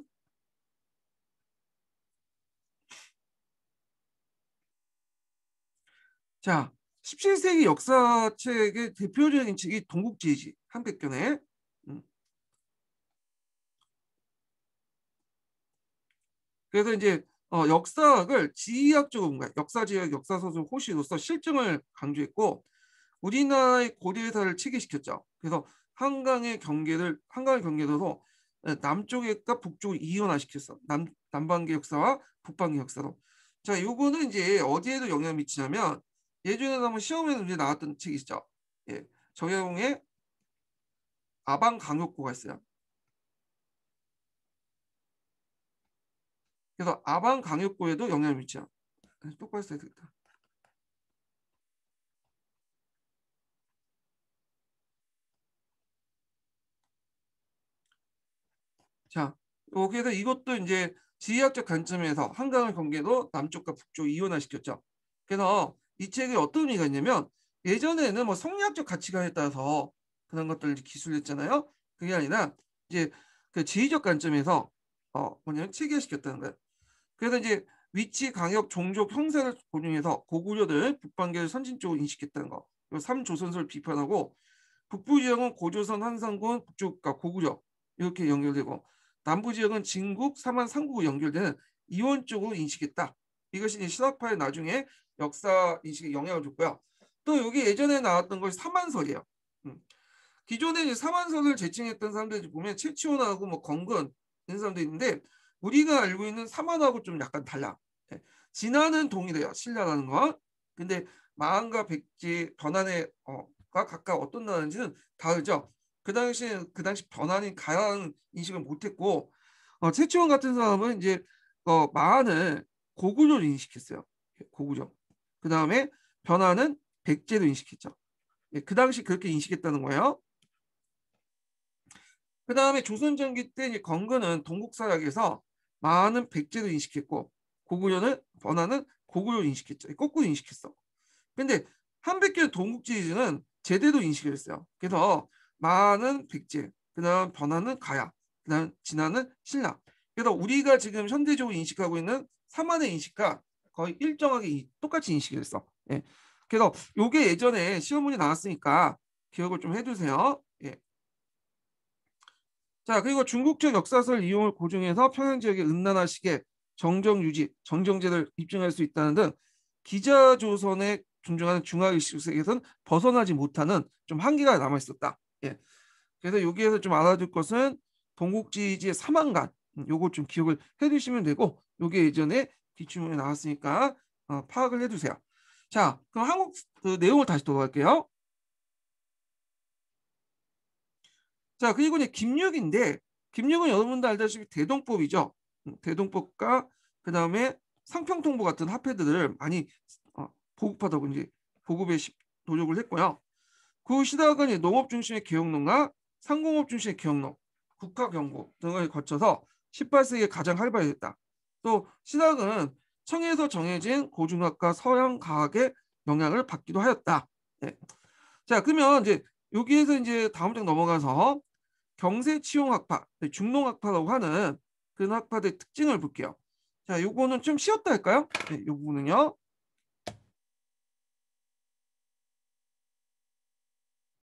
자, 17세기 역사책의 대표적인 책이 동국지지 한백견에 음. 그래서 이제 어, 역사학을 지의학적으로 뭔가 역사지역 역사서적 호시로서 실증을 강조했고 우리나라의 고대사를 체계시켰죠. 그래서 한강의 경계를 한강의 경계로서 남쪽과 북쪽을 이원화시켰어. 남 남반구 역사와 북방구 역사로. 자, 요거는 이제 어디에도 영향을 미치냐면 예전에 한번 시험에서 이제 나왔던 책이죠. 예, 정약용의 아방 강역고가 있어요. 그래서 아방 강역고에도 영향을 미치죠 네, 똑바로 써야 되겠다. 자, 그래서 이것도 이제 지리학적 관점에서 한강을 경계로 남쪽과 북쪽 이원화 시켰죠. 그래서 이 책이 어떤 의미가 있냐면 예전에는 뭐 성리학적 가치관에 따라서 그런 것들을 기술했잖아요. 그게 아니라 이제 그 지리적 관점에서 어 뭐냐면 체계시켰다는 거예요. 그래서 이제 위치, 강역, 종족, 형세를 고용해서 고구려들 북방계를 선진적으로 인식했다는 거. 삼조선설 비판하고 북부 지역은 고조선, 한산군, 북쪽과 그러니까 고구려 이렇게 연결되고 남부 지역은 진국, 삼한, 삼국으로 연결되는 이원적으로 인식했다. 이것이 신학파의 나중에 역사 인식에 영향을 줬고요. 또 여기 예전에 나왔던 것이 삼한설이에요 음. 기존에 이제 사만설을 제칭했던 사람들이 보면 최치원하고 뭐 건근 이런 사람도 있는데 우리가 알고 있는 삼한하고좀 약간 달라. 예. 진화는 동일해요. 신라라는 건. 근데 마한과 백지, 변환에 어가 각각 어떤 나라인지는 다르죠. 그, 그 당시 에그 당시 변환이 가라는 인식을 못했고 어, 최치원 같은 사람은 이제 어, 마한을 고구려로 인식했어요. 고구려. 그 다음에 변화는 백제로 인식했죠. 예, 그 당시 그렇게 인식했다는 거예요. 그 다음에 조선전기 때 이제 건근은 동국사락에서 마한은 백제로 인식했고 고구려는 변화는 고구려 인식했죠. 거꾸로 인식했어. 근데 한백제 동국지리는 제대로 인식을 했어요. 그래서 마는 백제, 그 다음 변화는 가야, 그 다음 진화는 신라. 그래서 우리가 지금 현대적으로 인식하고 있는 사만의 인식과 거의 일정하게 똑같이 인식이 됐어. 예. 그래서 요게 예전에 시험문이 나왔으니까 기억을 좀 해주세요. 예. 자 그리고 중국적 역사설 이용을 고증해서 평양 지역의 은난화 시계 정정 유지 정정제를 입증할 수 있다는 등 기자 조선의 존중하는 중화의식에서는 벗어나지 못하는 좀 한계가 남아 있었다. 예. 그래서 여기에서 좀 알아둘 것은 동국지지의 사망간 음, 요걸 좀 기억을 해두시면 되고 요게 예전에 기출문에 나왔으니까 어, 파악을 해두세요. 자, 그럼 한국 그 내용을 다시 돌아갈게요. 자, 그리고 이제 김육인데 김육은 여러분도 알다시피 대동법이죠. 음, 대동법과 그 다음에 상평통보 같은 화폐들을 많이 어, 보급하다 고 이제 보급에 노력을 했고요. 그시학은 농업 중심의 개혁농과 상공업 중심의 개혁농 국가 경고 등을 거쳐서 18세기에 가장 활발했다. 또시 신학은 청에서 정해진 고중학과 서양 과학의 영향을 받기도 하였다. 네. 자 그러면 이제 여기에서 이제 다음 장 넘어가서 경세치용학파, 네, 중농학파라고 하는 그런 학파들의 특징을 볼게요. 자, 요거는 좀 쉬었다 할까요? 네, 요거는요.